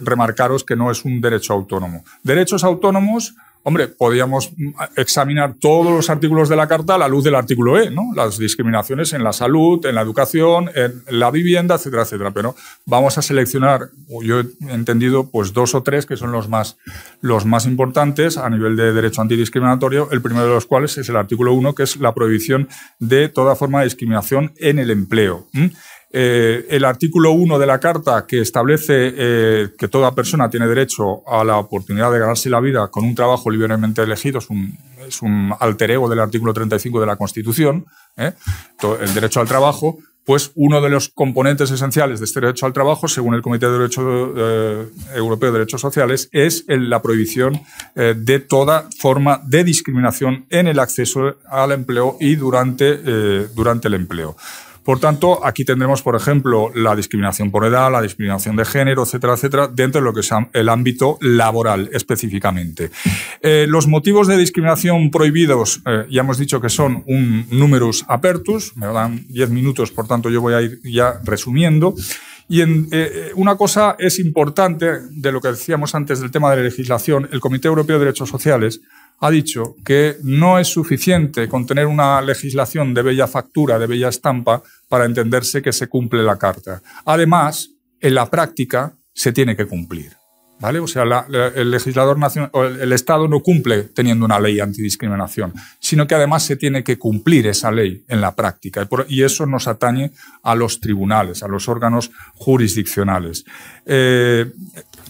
remarcaros que no es un derecho autónomo. Derechos autónomos Hombre, podríamos examinar todos los artículos de la Carta a la luz del artículo E, ¿no? Las discriminaciones en la salud, en la educación, en la vivienda, etcétera, etcétera. Pero vamos a seleccionar, yo he entendido, pues dos o tres que son los más, los más importantes a nivel de derecho antidiscriminatorio, el primero de los cuales es el artículo 1, que es la prohibición de toda forma de discriminación en el empleo. Eh, el artículo 1 de la Carta, que establece eh, que toda persona tiene derecho a la oportunidad de ganarse la vida con un trabajo libremente elegido, es un, es alter ego del artículo 35 de la Constitución, ¿eh? el derecho al trabajo, pues uno de los componentes esenciales de este derecho al trabajo, según el Comité de Derecho Europeo de Derechos Sociales, es la prohibición de toda forma de discriminación en el acceso al empleo y durante, durante el empleo. Por tanto, aquí tendremos, por ejemplo, la discriminación por edad, la discriminación de género, etcétera, etcétera, dentro de lo que es el ámbito laboral específicamente. Eh, los motivos de discriminación prohibidos, eh, ya hemos dicho que son un numerus apertus, me dan diez minutos, por tanto yo voy a ir ya resumiendo. Y eh, una cosa es importante de lo que decíamos antes del tema de la legislación, el Comité Europeo de Derechos Sociales ha dicho que no es suficiente contener una legislación de bella factura, de bella estampa, para entenderse que se cumple la carta. Además, en la práctica se tiene que cumplir. ¿Vale? O sea, el legislador nacional, el Estado no cumple teniendo una ley antidiscriminación, sino que además se tiene que cumplir esa ley en la práctica. Y, eso nos atañe a los tribunales, a los órganos jurisdiccionales. Eh,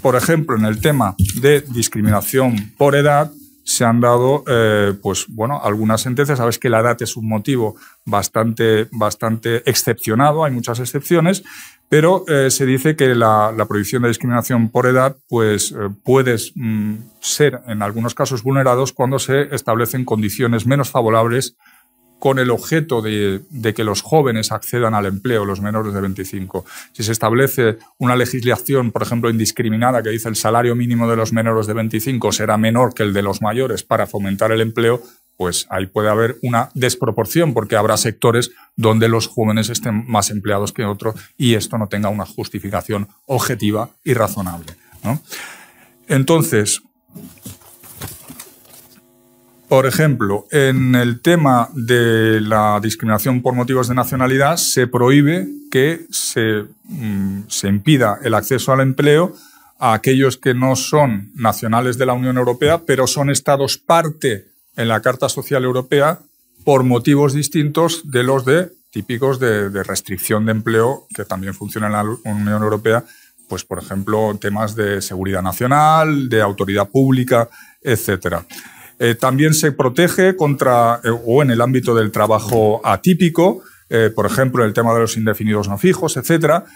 por ejemplo, en el tema de discriminación por edad, se han dado eh, pues, bueno, algunas sentencias. Sabes que la edad es un motivo bastante, bastante excepcionado, hay muchas excepciones, pero eh, se dice que la, prohibición de discriminación por edad pues, eh, puede mm, ser en algunos casos vulnerados cuando se establecen condiciones menos favorables con el objeto de, que los jóvenes accedan al empleo, los menores de 25. Si se establece una legislación, por ejemplo, indiscriminada que dice el salario mínimo de los menores de 25 será menor que el de los mayores para fomentar el empleo, pues ahí puede haber una desproporción porque habrá sectores donde los jóvenes estén más empleados que otros y esto no tenga una justificación objetiva y razonable. Entonces, por ejemplo, en el tema de la discriminación por motivos de nacionalidad se prohíbe que mm, se, impida el acceso al empleo a aquellos que no son nacionales de la Unión Europea, pero son estados parte en la Carta Social Europea por motivos distintos de los de típicos de, de restricción de empleo que también funciona en la Unión Europea, pues por ejemplo temas de seguridad nacional, de autoridad pública, etcétera. Eh, también se protege contra, eh, o en el ámbito del trabajo atípico, eh, por ejemplo, el tema de los indefinidos no fijos, etcétera,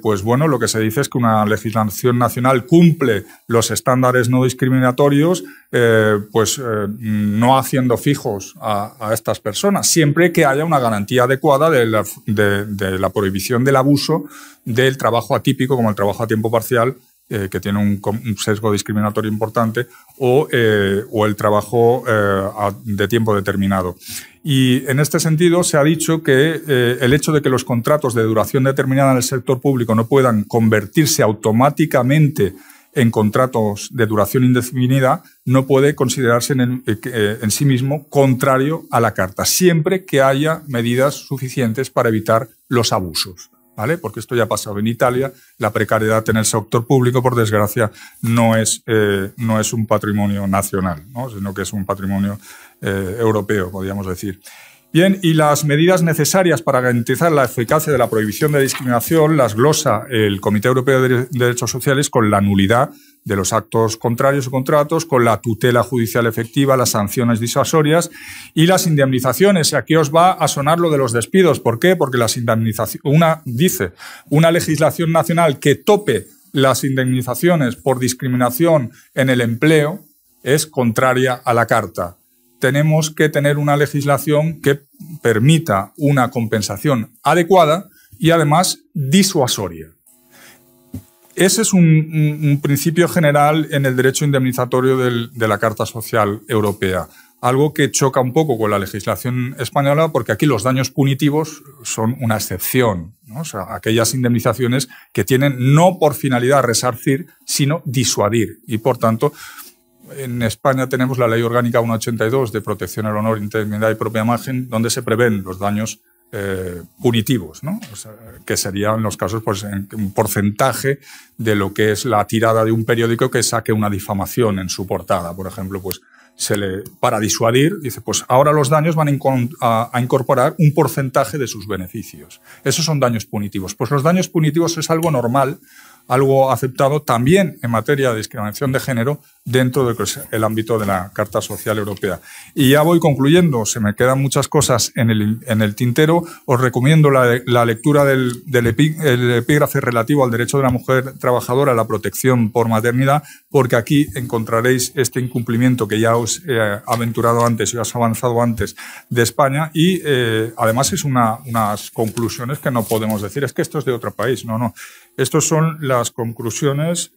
pues bueno, lo que se dice es que una legislación nacional cumple los estándares no discriminatorios, pues no haciendo fijos a, estas personas, siempre que haya una garantía adecuada de la prohibición del abuso del trabajo atípico, como el trabajo a tiempo parcial, eh, que tiene un, sesgo discriminatorio importante, o, eh, el trabajo eh, de tiempo determinado. Y en este sentido se ha dicho que el hecho de que los contratos de duración determinada en el sector público no puedan convertirse automáticamente en contratos de duración indefinida no puede considerarse en, sí mismo contrario a la Carta, siempre que haya medidas suficientes para evitar los abusos. Porque esto ya ha pasado en Italia. La precariedad en el sector público, por desgracia, no es, eh, un patrimonio nacional, sino que es un patrimonio eh, europeo, podríamos decir. Bien, y las medidas necesarias para garantizar la eficacia de la prohibición de discriminación las glosa el Comité Europeo de Derechos Sociales con la nulidad de los actos contrarios o contratos, con la tutela judicial efectiva, las sanciones disuasorias y las indemnizaciones. Y aquí os va a sonar lo de los despidos. ¿Por qué? Porque las indemnizaciones, una dice, una legislación nacional que tope las indemnizaciones por discriminación en el empleo es contraria a la Carta. Tenemos que tener una legislación que permita una compensación adecuada y además disuasoria. Ese es un, principio general en el derecho indemnizatorio de la Carta Social Europea, algo que choca un poco con la legislación española porque aquí los daños punitivos son una excepción, o sea, aquellas indemnizaciones que tienen no por finalidad resarcir, sino disuadir. Y por tanto, en España tenemos la Ley Orgánica 182 de Protección al Honor, Integridad y Propia Imagen, donde se prevén los daños eh, punitivos, ¿no? O sea, que serían los casos pues, en un porcentaje de lo que es la tirada de un periódico que saque una difamación en su portada, por ejemplo, pues se le, para disuadir, dice, pues ahora los daños van a, a, incorporar un porcentaje de sus beneficios. Esos son daños punitivos. Pues los daños punitivos es algo normal, algo aceptado también en materia de discriminación de género dentro del ámbito de la Carta Social Europea. Y ya voy concluyendo, se me quedan muchas cosas en el, tintero. Os recomiendo la, lectura del, epígrafe relativo al derecho de la mujer trabajadora a la protección por maternidad, porque aquí encontraréis este incumplimiento que ya os he aventurado antes y os he avanzado antes de España. Y eh, además es una, unas conclusiones que no podemos decir, es que esto es de otro país. No, no. Estas son las conclusiones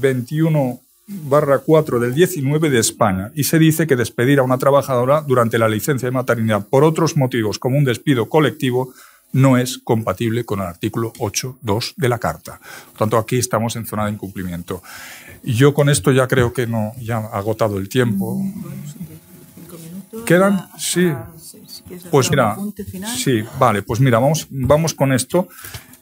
21 barra 4 del 19 de España y se dice que despedir a una trabajadora durante la licencia de maternidad por otros motivos como un despido colectivo no es compatible con el artículo 8.2 de la Carta. Por tanto, aquí estamos en zona de incumplimiento. Yo con esto ya creo que no, ya ha agotado el tiempo. ¿Quedan? Sí. Pues mira, sí, vale, pues mira, vamos, vamos con esto.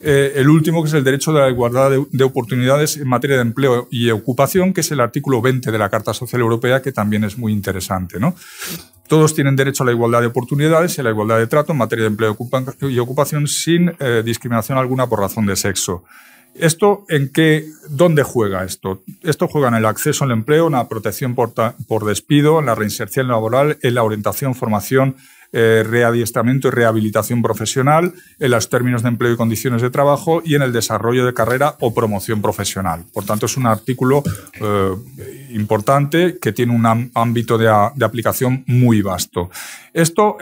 Eh, el último, que es el derecho de la igualdad de, oportunidades en materia de empleo y ocupación, que es el artículo 20 de la Carta Social Europea, que también es muy interesante. Todos tienen derecho a la igualdad de oportunidades y a la igualdad de trato en materia de empleo y ocupación sin eh, discriminación alguna por razón de sexo. ¿Esto en qué, dónde juega esto? Esto juega en el acceso al empleo, en la protección por despido, en la reinserción laboral, en la orientación, formación, eh, readiestramiento y rehabilitación profesional, en los términos de empleo y condiciones de trabajo y en el desarrollo de carrera o promoción profesional. Por tanto, es un artículo eh, importante que tiene un ámbito de, aplicación muy vasto. Esto,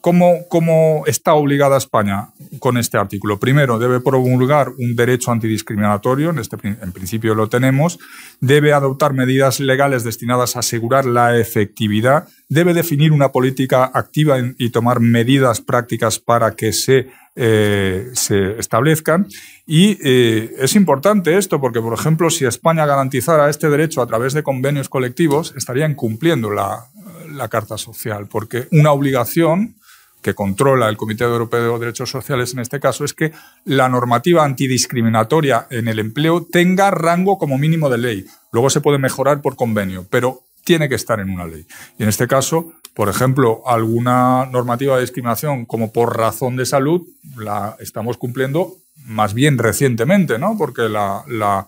cómo, está obligada España con este artículo? Primero, debe promulgar un derecho antidiscriminatorio, en, este, en principio lo tenemos, debe adoptar medidas legales destinadas a asegurar la efectividad, debe definir una política activa y tomar medidas prácticas para que se, eh, se establezcan. Y eh, es importante esto porque, por ejemplo, si España garantizara este derecho a través de convenios colectivos, estaría incumpliendo la, la Carta Social, porque una obligación que controla el Comité Europeo de Derechos Sociales en este caso, es que la normativa antidiscriminatoria en el empleo tenga rango como mínimo de ley. Luego se puede mejorar por convenio, pero tiene que estar en una ley. Y en este caso, por ejemplo, alguna normativa de discriminación como por razón de salud la estamos cumpliendo más bien recientemente, ¿no? Porque la,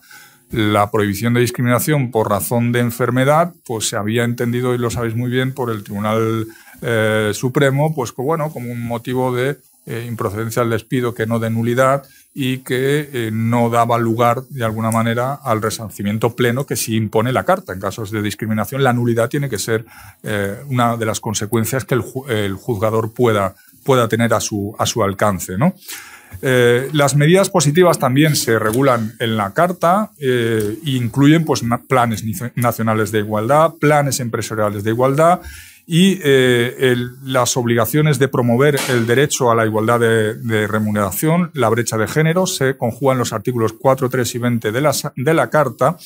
prohibición de discriminación por razón de enfermedad, pues se había entendido, y lo sabéis muy bien, por el Tribunal eh, supremo, pues bueno, como un motivo de eh, improcedencia al despido que no de nulidad y que eh, no daba lugar de alguna manera al resarcimiento pleno que sí impone la Carta. En casos de discriminación, la nulidad tiene que ser una de las consecuencias que el, juzgador pueda, pueda, tener a su, a su alcance. las medidas positivas también se regulan en la Carta e incluyen pues, planes nacionales de igualdad, planes empresariales de igualdad y eh, las obligaciones de promover el derecho a la igualdad de, remuneración, la brecha de género, se conjugan los artículos 4, 3 y 20 de la, de la Carta.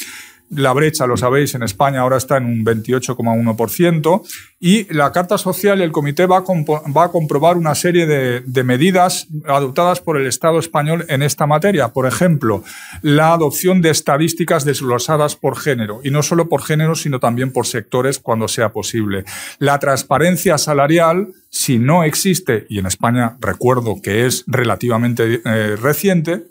La brecha, lo sabéis, en España ahora está en un 28,1% y la Carta Social, y el comité va a, comprobar una serie de, medidas adoptadas por el Estado español en esta materia. Por ejemplo, la adopción de estadísticas desglosadas por género, y no solo por género, sino también por sectores cuando sea posible. La transparencia salarial, si no existe, y en España recuerdo que es relativamente eh, reciente,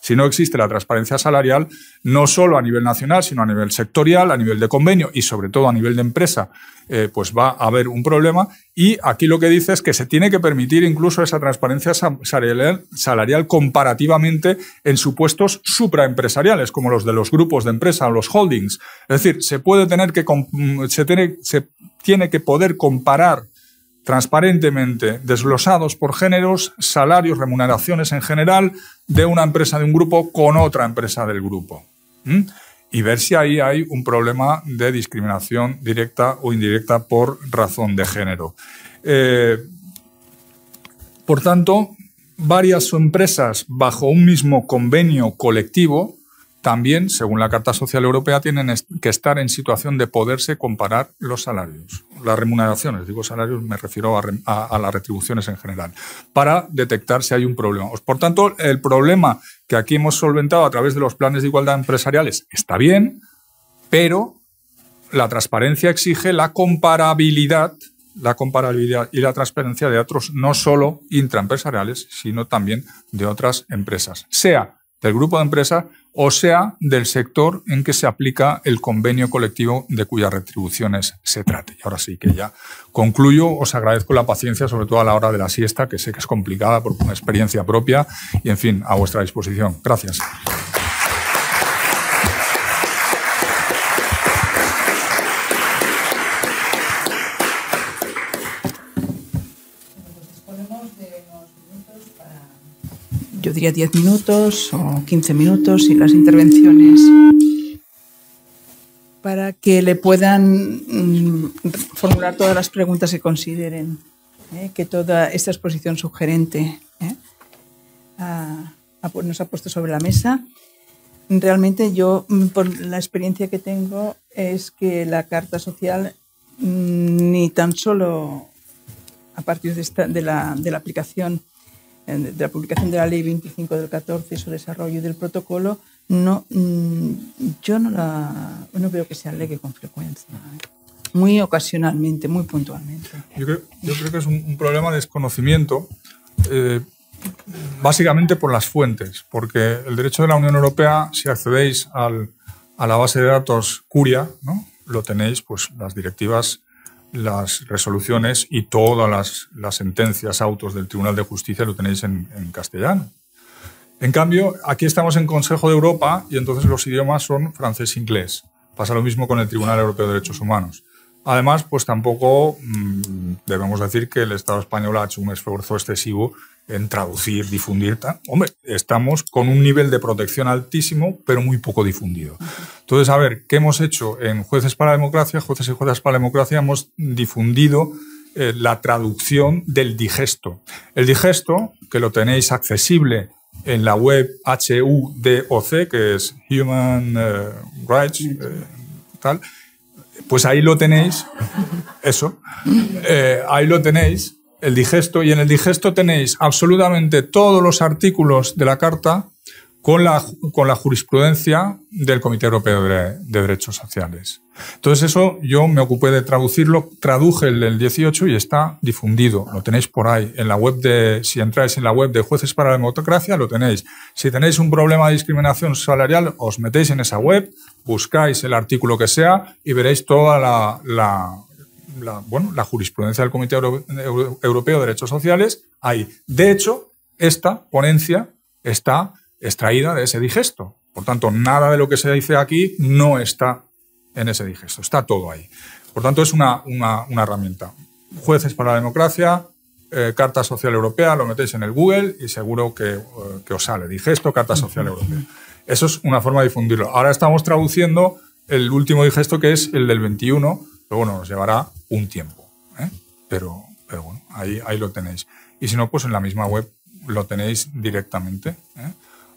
si no existe la transparencia salarial, no solo a nivel nacional, sino a nivel sectorial, a nivel de convenio y sobre todo a nivel de empresa, eh, pues va a haber un problema. Y aquí lo que dice es que se tiene que permitir incluso esa transparencia salarial, comparativamente en supuestos supraempresariales, como los de los grupos de empresa o los holdings. Es decir, se puede tener que mm, se tiene, se tiene que poder comparar transparentemente desglosados por géneros, salarios, remuneraciones en general de una empresa de un grupo con otra empresa del grupo. ¿Mm? y ver si ahí hay un problema de discriminación directa o indirecta por razón de género. Eh, por tanto, varias empresas bajo un mismo convenio colectivo también, según la Carta Social Europea, tienen que estar en situación de poderse comparar los salarios, las remuneraciones, digo salarios, me refiero a, las retribuciones en general, para detectar si hay un problema. Por tanto, el problema que aquí hemos solventado a través de los planes de igualdad empresariales está bien, pero la transparencia exige la comparabilidad la comparabilidad y la transparencia de otros no solo intraempresariales, sino también de otras empresas, sea del grupo de empresas o sea del sector en que se aplica el convenio colectivo de cuyas retribuciones se trate. Y ahora sí que ya concluyo, os agradezco la paciencia, sobre todo a la hora de la siesta, que sé que es complicada por una experiencia propia, y en fin, a vuestra disposición. Gracias. yo diría 10 minutos o 15 minutos y las intervenciones para que le puedan mm, formular todas las preguntas que consideren, ¿eh? que toda esta exposición sugerente ¿eh? a, nos ha puesto sobre la mesa. Realmente yo, mm, por la experiencia que tengo, es que la Carta Social mm, ni tan solo a partir de, de la aplicación de la publicación de la Ley 25 del 14 su desarrollo y del protocolo, no, mm, yo no, la, no veo que se alegue con frecuencia. ¿eh? Muy ocasionalmente, muy puntualmente. Yo creo, yo creo que es un, problema de desconocimiento, eh, básicamente por las fuentes, porque el derecho de la Unión Europea, si accedéis al, a la base de datos Curia, ¿no? lo tenéis, pues las directivas las resoluciones y todas las, sentencias, autos del Tribunal de Justicia lo tenéis en, en, castellano. En cambio, aquí estamos en Consejo de Europa y entonces los idiomas son francés-inglés. e Pasa lo mismo con el Tribunal Europeo de Derechos Humanos. Además, pues tampoco mm, debemos decir que el Estado español ha hecho un esfuerzo excesivo en traducir, difundir. Hombre, estamos con un nivel de protección altísimo, pero muy poco difundido. Entonces, a ver, ¿qué hemos hecho en Jueces para la Democracia? Jueces y Juezas para la Democracia hemos difundido eh, la traducción del digesto. El digesto, que lo tenéis accesible en la web HUDOC, que es Human eh, Rights, eh, tal, pues ahí lo tenéis, eso, eh, ahí lo tenéis, el digesto, y en el digesto tenéis absolutamente todos los artículos de la carta con la, con la jurisprudencia del Comité Europeo de, Derechos Sociales. Entonces eso yo me ocupé de traducirlo, traduje el del 18 y está difundido, lo tenéis por ahí, en la web de, si entráis en la web de Jueces para la Democracia, lo tenéis. Si tenéis un problema de discriminación salarial, os metéis en esa web, buscáis el artículo que sea y veréis toda la, bueno, la jurisprudencia del Comité Europeo de Derechos Sociales ahí. De hecho, esta ponencia está extraída de ese digesto. Por tanto, nada de lo que se dice aquí no está en ese digesto, está todo ahí. Por tanto, es una, herramienta. Jueces para la democracia, eh, Carta Social Europea, lo metéis en el Google y seguro que, eh, os sale. Digesto, Carta Social Europea. Eso es una forma de difundirlo. Ahora estamos traduciendo el último digesto que es el del 21, pero bueno, nos llevará un tiempo. ¿eh? Pero, pero bueno, ahí, ahí lo tenéis. Y si no, pues en la misma web lo tenéis directamente.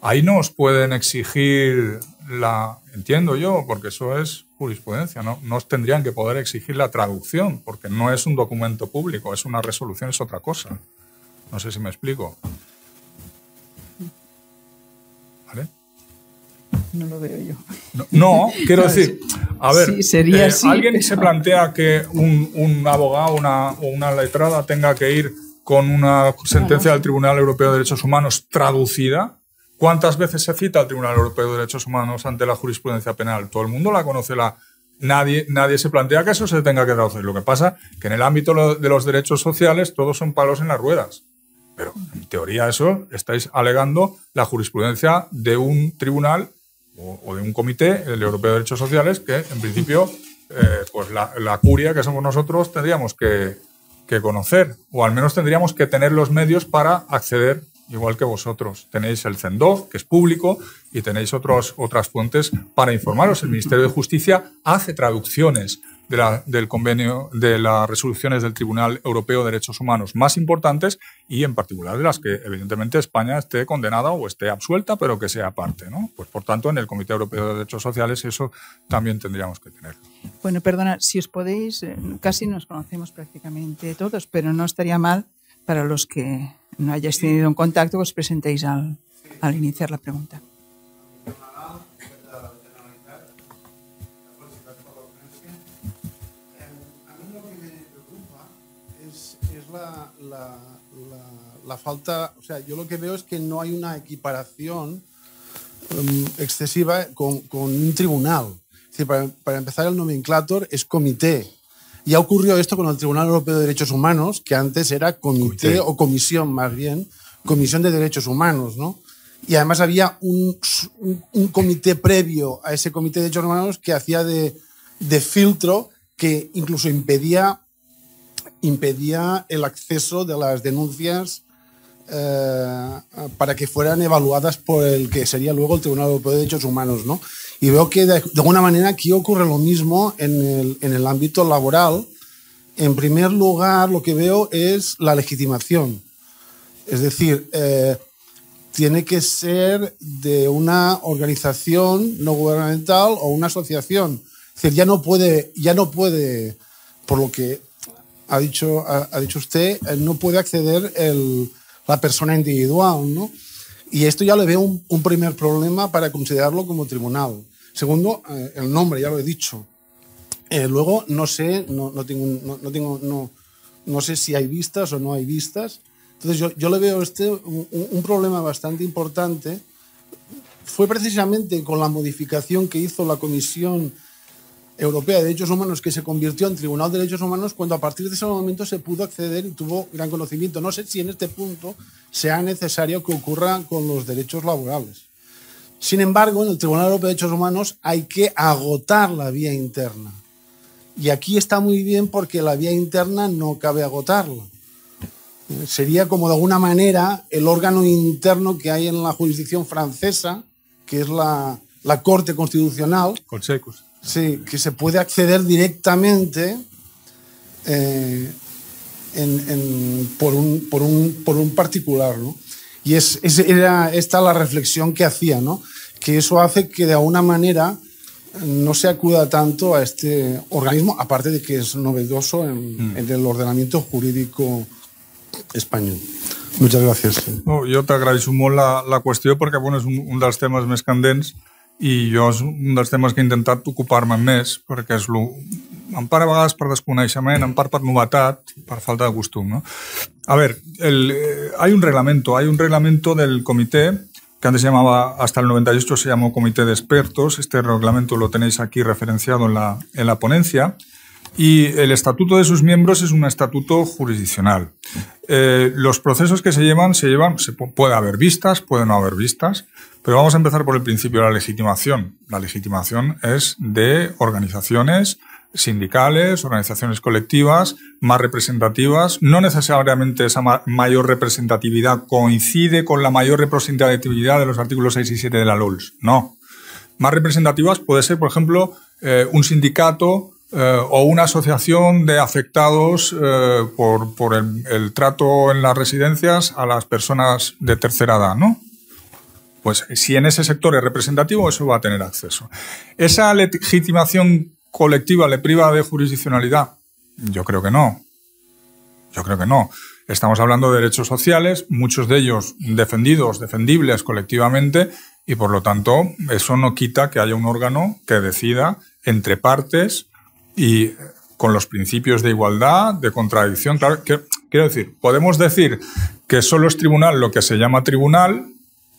Ahí no os pueden exigir la, entiendo yo, porque eso es jurisprudencia, ¿no? no os tendrían que poder exigir la traducción, porque no es un documento público, es una resolución, es otra cosa. No sé si me explico. ¿Vale? No lo veo yo. No, quiero decir, a ver, sería eh, ¿alguien se plantea que un, abogado o una, una letrada tenga que ir con una sentencia del Tribunal Europeo de Derechos Humanos traducida? ¿Cuántas veces se cita el Tribunal Europeo de Derechos Humanos ante la jurisprudencia penal? Todo el mundo la conoce, la, nadie, nadie se plantea que eso se tenga que traducir. Lo que pasa que en el ámbito de los derechos sociales todos son palos en las ruedas. Pero en teoría eso estáis alegando la jurisprudencia de un tribunal o, de un comité, el Europeo de Derechos Sociales, que en principio eh, pues la, curia que somos nosotros tendríamos que, que conocer o al menos tendríamos que tener los medios para acceder igual que vosotros. Tenéis el CENDOF, que es público, y tenéis otros, otras fuentes para informaros. El Ministerio de Justicia hace traducciones de la, del convenio, de las resoluciones del Tribunal Europeo de Derechos Humanos más importantes y en particular de las que evidentemente España esté condenada o esté absuelta, pero que sea parte. ¿no? Pues por tanto, en el Comité Europeo de Derechos Sociales eso también tendríamos que tener. Bueno, perdona, si os podéis, eh, casi nos conocemos prácticamente todos, pero no estaría mal para los que no hayáis tenido un contacto, os pues presentéis al, al iniciar la pregunta. La, la, la, la, falta, o sea, yo lo que veo es que no hay una equiparación um, excesiva con, con, un tribunal. para, para, empezar, el nomenclator es comité y ha ocurrido esto con el Tribunal Europeo de Derechos Humanos, que antes era comité o comisión más bien, comisión de derechos humanos, ¿no? Y además había un, comité previo a ese comité de derechos humanos que hacía de, filtro que incluso impedía, impedía el acceso de las denuncias eh, para que fueran evaluadas por el que sería luego el Tribunal Europeo de Derechos Humanos, ¿no? Y veo que de, alguna manera aquí ocurre lo mismo en el, ámbito laboral. En primer lugar, lo que veo es la legitimación. Es decir, eh, tiene que ser de una organización no gubernamental o una asociación. Es decir, ya no puede, ya no puede, por lo que ha dicho, ha, dicho usted, eh, no puede acceder el, la persona individual, Y esto ya le veo un primer problema para considerarlo como tribunal. Segundo, eh, el nombre, ya lo he dicho. Eh, luego, no sé, no, tengo, no, tengo no, sé si hay vistas o no hay vistas. Entonces, yo, le veo este un, problema bastante importante. Fue precisamente con la modificación que hizo la Comisión Europea de Derechos Humanos, que se convirtió en Tribunal de Derechos Humanos, cuando a partir de ese momento se pudo acceder y tuvo gran conocimiento. No sé si en este punto sea necesario que ocurra con los derechos laborales. Sin embargo, en el Tribunal Europeo de Derechos Humanos hay que agotar la vía interna. Y aquí está muy bien porque la vía interna no cabe agotarla. Sería como de alguna manera el órgano interno que hay en la jurisdicción francesa, que es la, la Corte Constitucional. Consejos. Sí, que se puede acceder directamente eh, en, por, un, por, un, por, un, particular, ¿no? Y es, era esta la reflexión que hacía, ¿no? que eso hace que de alguna manera no se acuda tanto a este organismo, aparte de que es novedoso en, mm. en el ordenamiento jurídico español. Muchas gracias. No, jo t'agraeixo molt la, la qüestió perquè bueno, és un, un dels temes més candents i jo és un dels temes que he intentat ocupar-me més perquè és lo, en part a vegades per desconeixement, en part per novetat, per falta de costum. No? A veure, el, ha eh, hay un reglamento, hay un reglamento del comitè que antes se llamaba, hasta el 98 se llamó Comité de Expertos. Este reglamento lo tenéis aquí referenciado en la, en ponencia. Y el estatuto de sus miembros es un estatuto jurisdiccional. Eh, los procesos que se llevan, se llevan, puede haber vistas, puede no haber vistas, pero vamos a empezar por el principio de la legitimación. La legitimación es de organizaciones sindicales, organizaciones colectivas más representativas. No necesariamente esa mayor representatividad coincide con la mayor representatividad de los artículos 6 y 7 de la LOLS. No. Más representativas puede ser, por ejemplo, eh, un sindicato eh, o una asociación de afectados eh, por, el, el, trato en las residencias a las personas de tercera edad, ¿no? Pues si en ese sector es representativo, eso va a tener acceso. Esa legitimación colectiva le priva de jurisdiccionalidad? Yo creo que no. Yo creo que no. Estamos hablando de derechos sociales, muchos de ellos defendidos, defendibles colectivamente, y por lo tanto eso no quita que haya un órgano que decida entre partes y con los principios de igualdad, de contradicción. quiero decir, podemos decir que solo es tribunal lo que se llama tribunal,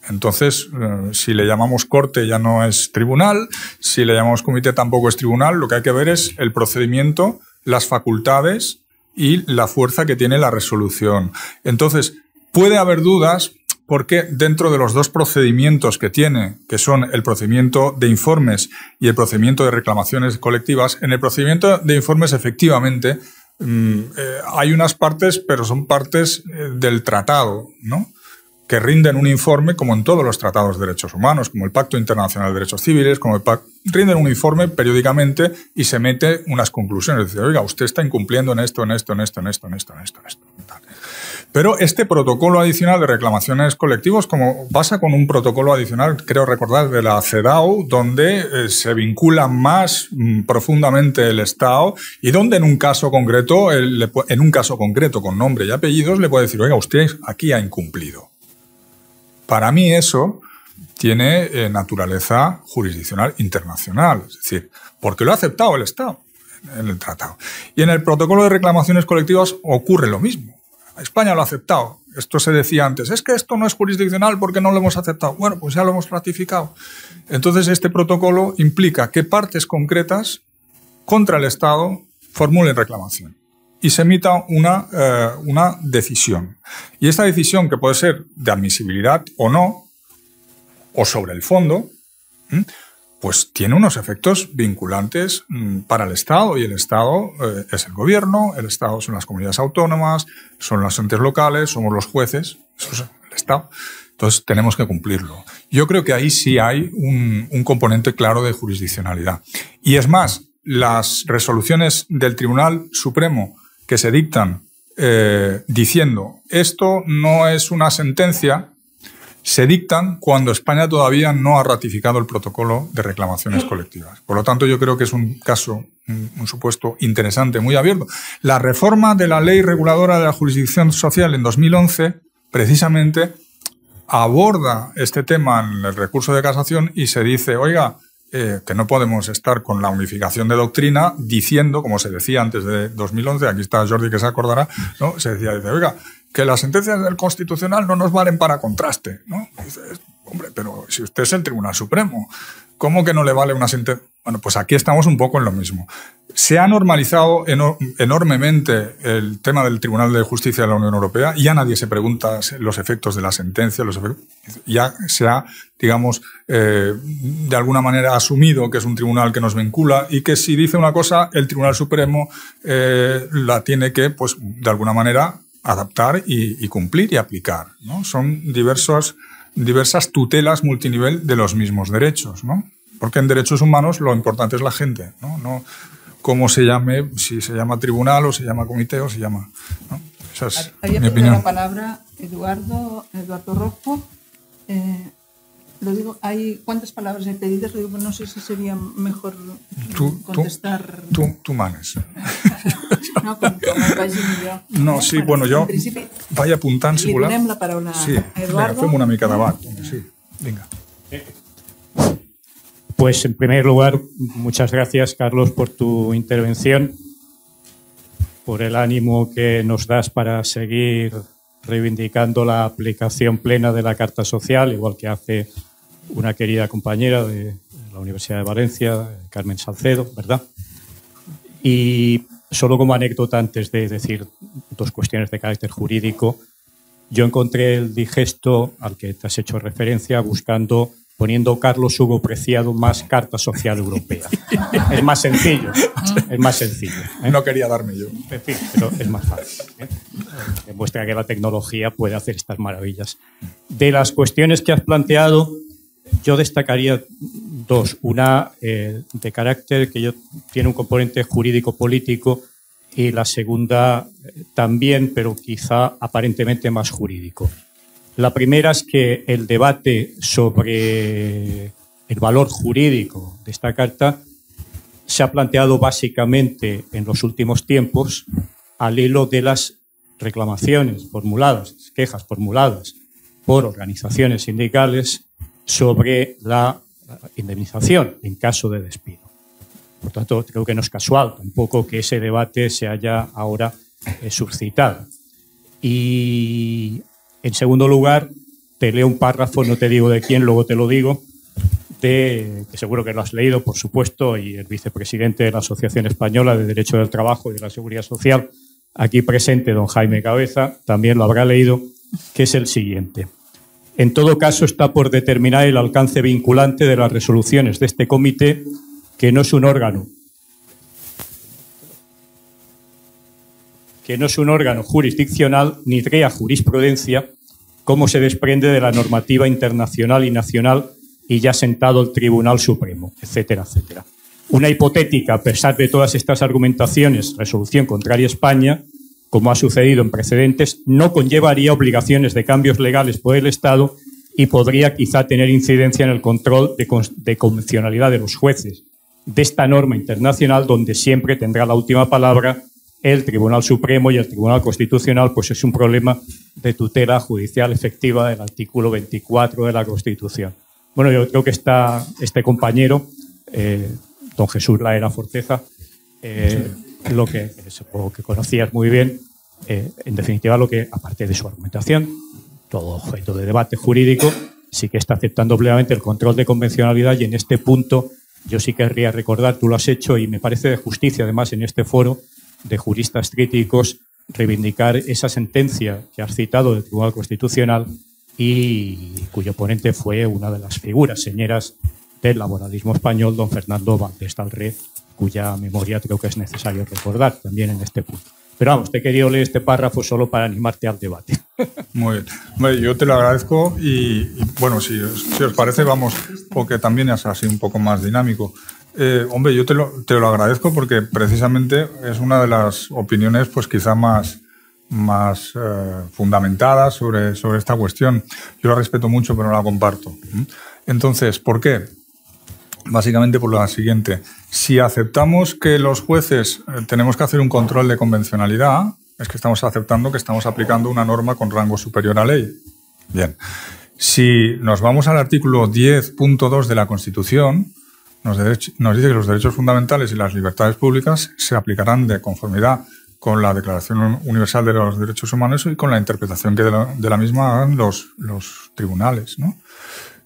entonces, eh, si le llamamos corte ya no es tribunal, si le llamamos comité tampoco es tribunal, lo que hay que ver es el procedimiento, las facultades y la fuerza que tiene la resolución. Entonces, puede haber dudas porque dentro de los dos procedimientos que tiene, que son el procedimiento de informes y el procedimiento de reclamaciones colectivas, en el procedimiento de informes efectivamente mm, eh, hay unas partes, pero son partes eh, del tratado, ¿no? que rinden un informe, como en todos los tratados de derechos humanos, como el Pacto Internacional de Derechos Civiles, como el Pacto, rinden un informe periódicamente y se mete unas conclusiones. decir, oiga, usted está incumpliendo en esto, en esto, en esto, en esto, en esto, en esto, en esto. Pero este protocolo adicional de reclamaciones colectivos, como pasa con un protocolo adicional, creo recordar, de la CEDAW, donde eh, se vincula más mm, profundamente el Estado y donde en un caso concreto, en un caso concreto con nombre y apellidos, le puede decir, oiga, usted aquí ha incumplido. Para mí eso tiene eh, naturaleza jurisdiccional internacional, es decir, porque lo ha aceptado el Estado en el tratado. Y en el protocolo de reclamaciones colectivas ocurre lo mismo. España lo ha aceptado. Esto se decía antes, es que esto no es jurisdiccional porque no lo hemos aceptado. Bueno, pues ya lo hemos ratificado. Entonces, este protocolo implica que partes concretas contra el Estado formulen reclamación y se emita eh, una, decisión. Y esta decisión, que puede ser de admisibilidad o no, o sobre el fondo, pues tiene unos efectos vinculantes mm, para el Estado, y el Estado eh, es el gobierno, el Estado son las comunidades autónomas, son las entes locales, somos los jueces, eso es el Estado. Entonces tenemos que cumplirlo. Yo creo que ahí sí hay un, un componente claro de jurisdiccionalidad. Y es más, las resoluciones del Tribunal Supremo que se dictan eh, diciendo esto no es una sentencia, se dictan cuando España todavía no ha ratificado el protocolo de reclamaciones colectivas. Por lo tanto, yo creo que es un caso, un, un supuesto interesante, muy abierto. La reforma de la ley reguladora de la jurisdicción social en 2011, precisamente, aborda este tema en el recurso de casación y se dice, oiga, eh, que no podemos estar con la unificación de doctrina diciendo, como se decía antes de 2011, aquí está Jordi que se acordará, ¿no? se decía, dice, oiga, que las sentencias del Constitucional no nos valen para contraste. ¿no? hombre, pero si usted es el Tribunal Supremo, ¿Cómo que no le vale una sentencia? Bueno, pues aquí estamos un poco en lo mismo. Se ha normalizado enormemente el tema del Tribunal de Justicia de la Unión Europea. y Ya nadie se pregunta los efectos de la sentencia. Los ya se ha, digamos, eh, de alguna manera asumido que es un tribunal que nos vincula y que si dice una cosa, el Tribunal Supremo eh, la tiene que, pues, de alguna manera adaptar y, cumplir y aplicar. ¿no? Son diversos diversas tutelas multinivel de los mismos derechos, ¿no? Porque en derechos humanos lo importante es la gente, ¿no? no cómo se llame, si se llama tribunal o se llama comité o se llama. ¿no? la palabra Eduardo, eh, lo digo, hay cuántas palabras hay pedidas, lo no sé si sería mejor contestar. Tú, tú, manes. no, sí, bueno, yo vaya apuntando si a Eduardo. una mica Sí, venga. Pues en primer lugar, muchas gracias Carlos por tu intervención, por el ánimo que nos das para seguir reivindicando la aplicación plena de la Carta Social, igual que hace una querida compañera de la Universidad de Valencia, Carmen Salcedo, ¿verdad? Y solo como anécdota, antes de decir dos cuestiones de carácter jurídico, yo encontré el digesto al que te has hecho referencia buscando poniendo Carlos Hugo Preciado más Carta Social Europea. es más sencillo, es más sencillo. ¿eh? No quería darme yo. pero es más fácil. ¿eh? Demuestra que la tecnología puede hacer estas maravillas. De las cuestiones que has planteado, yo destacaría dos. Una eh, de carácter que tiene un componente jurídico-político y la segunda eh, también, pero quizá aparentemente más jurídico. La primera es que el debate sobre el valor jurídico de esta carta se ha planteado básicamente en los últimos tiempos al hilo de las reclamaciones formuladas, quejas formuladas por organizaciones sindicales sobre la indemnización en caso de despido. Por tanto, creo que no es casual tampoco que ese debate se haya ahora eh, suscitado. Y en segundo lugar, te leo un párrafo, no te digo de quién, luego te lo digo, que seguro que lo has leído, por supuesto, y el vicepresidente de la Asociación Española de Derecho del Trabajo y de la Seguridad Social, aquí presente, don Jaime Cabeza, también lo habrá leído, que es el siguiente. En todo caso, está por determinar el alcance vinculante de las resoluciones de este comité, que no es un órgano, que no es un órgano jurisdiccional ni crea jurisprudencia, como se desprende de la normativa internacional y nacional y ya sentado el Tribunal Supremo, etcétera, etcétera. Una hipotética, a pesar de todas estas argumentaciones, resolución contraria a España, como ha sucedido en precedentes, no conllevaría obligaciones de cambios legales por el Estado y podría quizá tener incidencia en el control de, convencionalidad de los jueces de esta norma internacional donde siempre tendrá la última palabra el Tribunal Supremo y el Tribunal Constitucional, pues es un problema de tutela judicial efectiva del artículo 24 de la Constitución. Bueno, yo creo que está este compañero, eh, don Jesús Laera Forteza, eh, lo que eh, supongo que conocías muy bien, eh, en definitiva lo que, aparte de su argumentación, todo objeto de debate jurídico, sí que está aceptando plenamente el control de convencionalidad y en este punto yo sí querría recordar, tú lo has hecho y me parece de justicia además en este foro de juristas críticos reivindicar esa sentencia que has citado del Tribunal Constitucional y cuyo ponente fue una de las figuras señeras del laboralismo español, don Fernando Valdés Talred cuya memoria creo que es necesario recordar también en este punto. Pero vamos, te he querido leer este párrafo solo para animarte al debate. Muy bien. yo te lo agradezco y, bueno, si, os parece, vamos, porque también es así un poco más dinámico. Eh, hombre, yo te lo, te lo, agradezco porque precisamente es una de las opiniones, pues quizá más, más eh, fundamentadas sobre, sobre esta cuestión. Yo la respeto mucho, pero no la comparto. ¿Mm? Entonces, ¿por qué? básicamente por pues, lo siguiente. Si aceptamos que los jueces eh, tenemos que hacer un control de convencionalidad, es que estamos aceptando que estamos aplicando una norma con rango superior a ley. Bien. Si nos vamos al artículo 10.2 de la Constitución, nos, dice que los derechos fundamentales y las libertades públicas se aplicarán de conformidad con la Declaración Universal de los Derechos Humanos y con la interpretación que de la, misma hagan los, los tribunales. ¿no?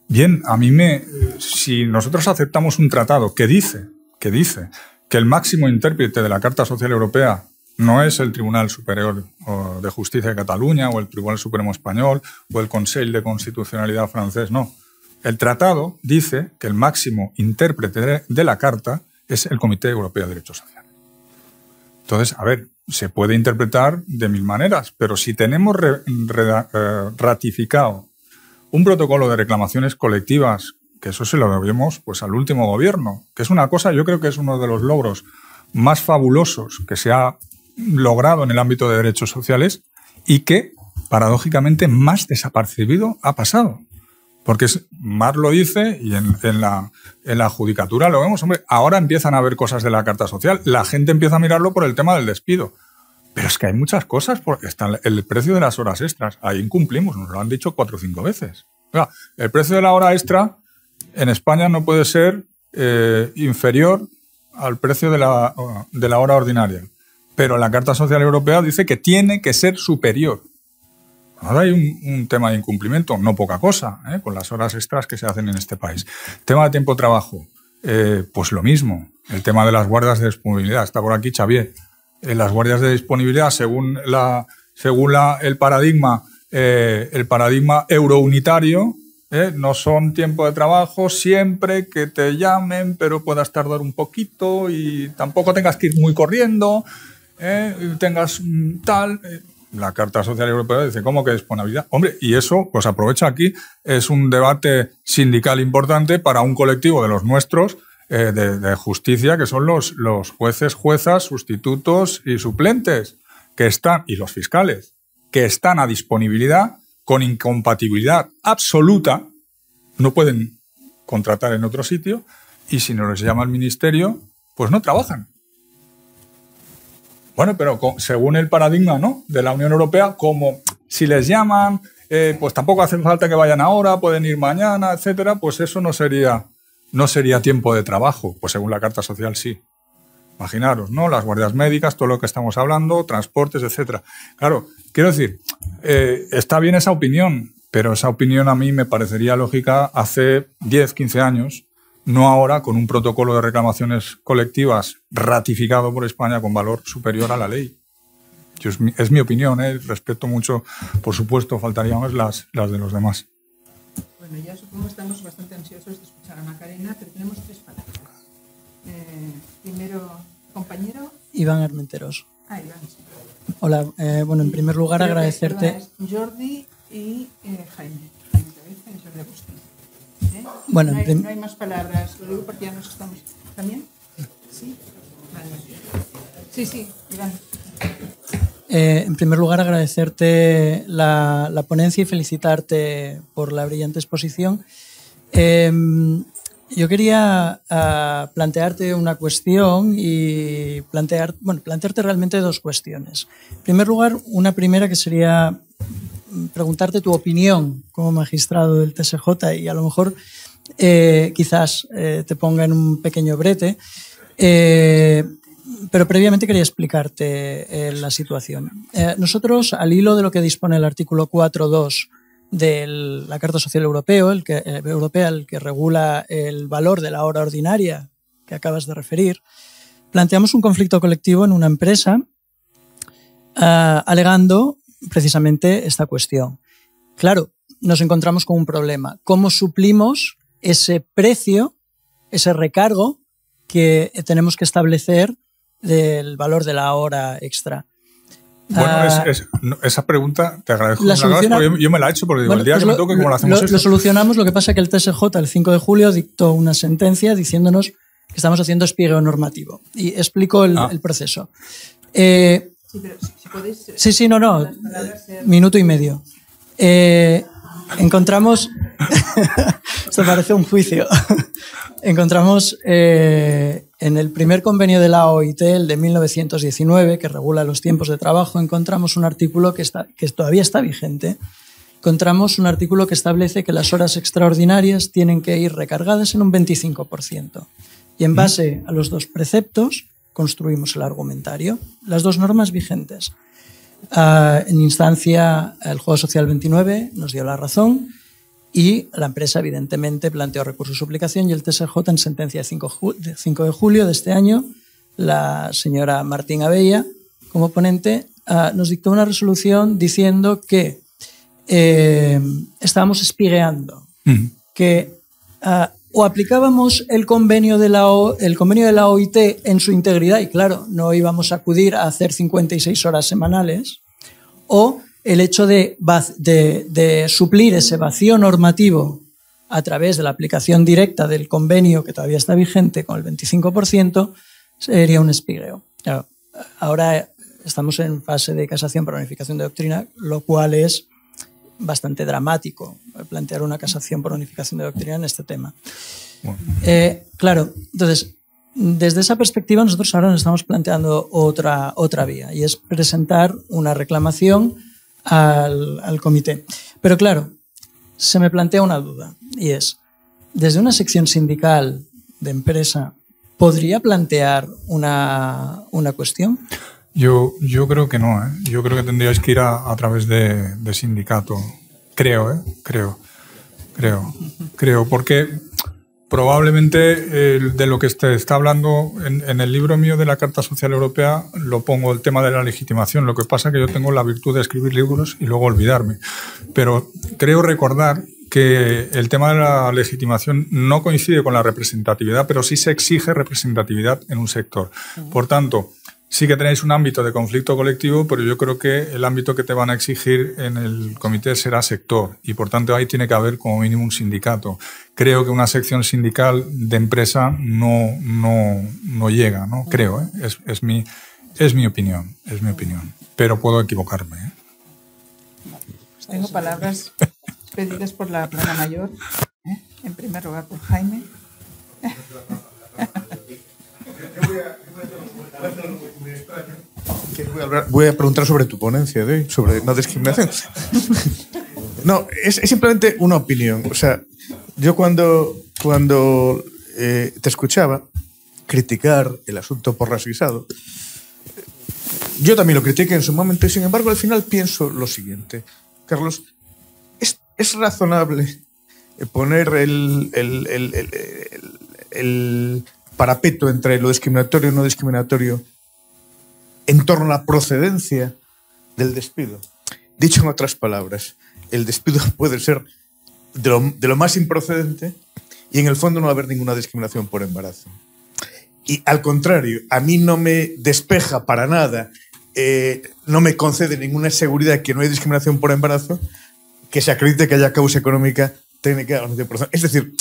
Bien, a mí me. Si nosotros aceptamos un tratado que dice, que dice que el máximo intérprete de la Carta Social Europea no es el Tribunal Superior de Justicia de Cataluña o el Tribunal Supremo Español o el Consejo de Constitucionalidad francés, no. El tratado dice que el máximo intérprete de la Carta es el Comité Europeo de Derechos Sociales. Entonces, a ver, se puede interpretar de mil maneras, pero si tenemos eh, ratificado un protocolo de reclamaciones colectivas, que eso se lo debemos pues, al último gobierno, que es una cosa, yo creo que es uno de los logros más fabulosos que se ha logrado en el ámbito de derechos sociales y que, paradójicamente, más desapercibido ha pasado. Porque Mar lo dice y en, la, en, la, judicatura lo vemos, hombre, ahora empiezan a ver cosas de la Carta Social, la gente empieza a mirarlo por el tema del despido. Pero es que hay muchas cosas, porque está el precio de las horas extras. Ahí incumplimos, nos lo han dicho cuatro o cinco veces. el precio de la hora extra en España no puede ser eh, inferior al precio de la, hora ordinaria. Pero la Carta Social Europea dice que tiene que ser superior. Ahora hay un, tema de incumplimiento, no poca cosa, ¿eh? con las horas extras que se hacen en este país. Tema de tiempo de trabajo, eh, pues lo mismo. El tema de las guardas de disponibilidad. Está por aquí Xavier en eh, las guardias de disponibilidad, según, la, según la, el paradigma, eh, el paradigma eurounitario, eh, No son tiempo de trabajo, siempre que te llamen, pero puedas tardar un poquito y tampoco tengas que ir muy corriendo, y tengas mm, tal. La Carta Social Europea dice, ¿cómo que disponibilidad? Hombre, y eso, pues aprovecha aquí, es un debate sindical importante para un colectivo de los nuestros eh, de, justicia, que son los, los jueces, juezas, sustitutos y suplentes, que están, y los fiscales, que están a disponibilidad con incompatibilidad absoluta, no pueden contratar en otro sitio, y si no les llama el ministerio, pues no trabajan. Bueno, pero según el paradigma ¿no? de la Unión Europea, como si les llaman, eh, pues tampoco hace falta que vayan ahora, pueden ir mañana, etcétera, pues eso no sería no sería tiempo de trabajo, pues según la Carta Social sí. Imaginaros, ¿no? Las guardias médicas, todo lo que estamos hablando, transportes, etc. Claro, quiero decir, eh, está bien esa opinión, pero esa opinión a mí me parecería lógica hace 10, 15 años, no ahora, con un protocolo de reclamaciones colectivas ratificado por España con valor superior a la ley. es, mi, opinión, ¿eh? respeto mucho, por supuesto, faltaríamos las, las de los demás. Bueno, ya supongo que estamos bastante ansiosos Macarena, pero tenemos tres palabras. Eh, primero, compañero. Iván Armenteros. Ah, Iván. Hola, eh, bueno, en primer lugar agradecerte. Jordi y eh, Jaime. ¿Eh? Bueno, no hay, no hay, más palabras, lo digo porque ya nos estamos. ¿También? Sí. Sí, sí, Iván. en primer lugar, agradecerte la, la, ponencia y felicitarte por la brillante exposición. Em, yo quería ah, plantearte una cuestión y plantearte realmente dos cuestiones. En primer lugar, una primera que sería mm, preguntarte tu opinión como magistrado del TSJ y a lo mejor eh, quizás eh, te ponga en un pequeño brete. Eh, pero previamente quería explicarte la situación. nosotros, al hilo de lo que dispone el artículo 4.2 de la Carta Social Europeo, el que, eh, Europea, el que regula el valor de la hora ordinaria que acabas de referir, planteamos un conflicto colectivo en una empresa ah, alegando precisamente esta cuestión. Claro, nos encontramos con un problema. ¿Cómo suplimos ese precio, ese recargo que tenemos que establecer del valor de la hora extra? Bueno, ah, esa pregunta te agradezco. yo, me la he hecho porque digo, el día que pues me toque, ¿cómo lo hacemos? Lo, solucionamos, lo que pasa es que el TSJ el 5 de julio dictó una sentencia diciéndonos que estamos haciendo espiego normativo. Y explico el, ah. proceso. Eh, sí, pero si, eh, sí, sí, no, no. Minuto y medio. Eh, encontramos. esto parece un juicio. encontramos en el primer convenio de la OIT, el de 1919, que regula los tiempos de trabajo, encontramos un artículo que, que todavía está vigente. Encontramos un artículo que establece que las horas extraordinarias tienen que ir recargadas en un 25%. Y en base a los dos preceptos construimos el argumentario, las dos normas vigentes. Ah, en instancia, el Juego Social 29 nos dio la razón y la empresa, evidentemente, planteó recursos de suplicación y el TSJ, en sentencia de 5 de julio de este año, la señora Martín Abella, como ponente, ah, nos dictó una resolución diciendo que eh, estábamos espigueando, que ah, o aplicábamos el convenio, de la o, el convenio de la OIT en su integridad, y claro, no íbamos a acudir a hacer 56 horas semanales, o el hecho de, suplir ese vacío normativo a través de la aplicación directa del convenio que todavía está vigente con el 25% sería un espigreo. ahora estamos en fase de casación por unificación de doctrina, lo cual es bastante dramático plantear una casación por unificación de doctrina en este tema. Eh, claro, entonces, desde esa perspectiva nosotros ahora nos estamos planteando otra, otra vía y es presentar una reclamación al, al comité. Pero claro, se me plantea una duda y es, desde una sección sindical de empresa, ¿podría plantear una, cuestión? Yo, yo creo que no. ¿eh? Yo creo que tendríais que ir a, través de, de, sindicato. Creo, ¿eh? creo, creo, creo. Porque Probablemente eh, de lo que está hablando en, en, el libro mío de la Carta Social Europea lo pongo el tema de la legitimación. Lo que pasa es que yo tengo la virtud de escribir libros y luego olvidarme. Pero creo recordar que el tema de la legitimación no coincide con la representatividad, pero sí se exige representatividad en un sector. Por tanto, sí que tenéis un ámbito de conflicto colectivo, pero yo creo que el ámbito que te van a exigir en el comité será sector y por tanto ahí tiene que haber como mínimo un sindicato. Creo que una sección sindical de empresa no, no, llega, ¿no? Creo, ¿eh? es, es, mi, es mi opinión, es mi opinión, pero puedo equivocarme. ¿eh? Tengo palabras pedidas por la plana mayor, ¿eh? en primer lugar por Jaime. Voy a, voy a preguntar sobre tu ponencia de sobre no discriminación. No, es, simplemente una opinión. O sea, yo cuando, cuando eh, te escuchaba criticar el asunto por rasguisado, yo también lo critiqué en su momento y sin embargo al final pienso lo siguiente. Carlos, ¿es, razonable poner el, el, el parapeto entre lo discriminatorio y no discriminatorio en torno a la procedencia del despido. Dicho en otras palabras, el despido puede ser de lo, más improcedente y en el fondo no va a haber ninguna discriminación por embarazo. Y al contrario, a mí no me despeja para nada, eh, no me concede ninguna seguridad que no hay discriminación por embarazo, que se acredite que haya causa económica, técnica. o Es decir,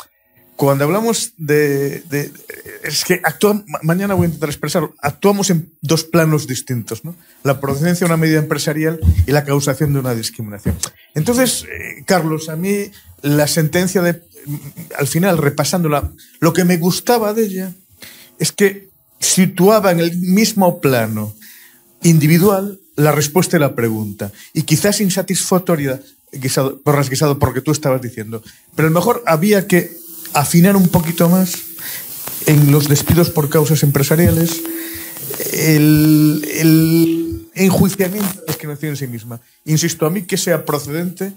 cuando hablamos de, es que actuamos, mañana voy a intentar expresarlo, actuamos en dos planos distintos, ¿no? La procedencia de una medida empresarial y la causación de una discriminación. Entonces, eh, Carlos, a mí la sentencia de, mm, al final, repasándola, lo que me gustaba de ella es que situaba en el mismo plano individual la respuesta y la pregunta, y quizás insatisfactoria, por porras porque tú estabas diciendo, pero a lo mejor había que afinar un poquito más en los despidos por causas empresariales, el, el enjuiciamiento que no tiene en sí misma. Insisto, a mí que sea procedente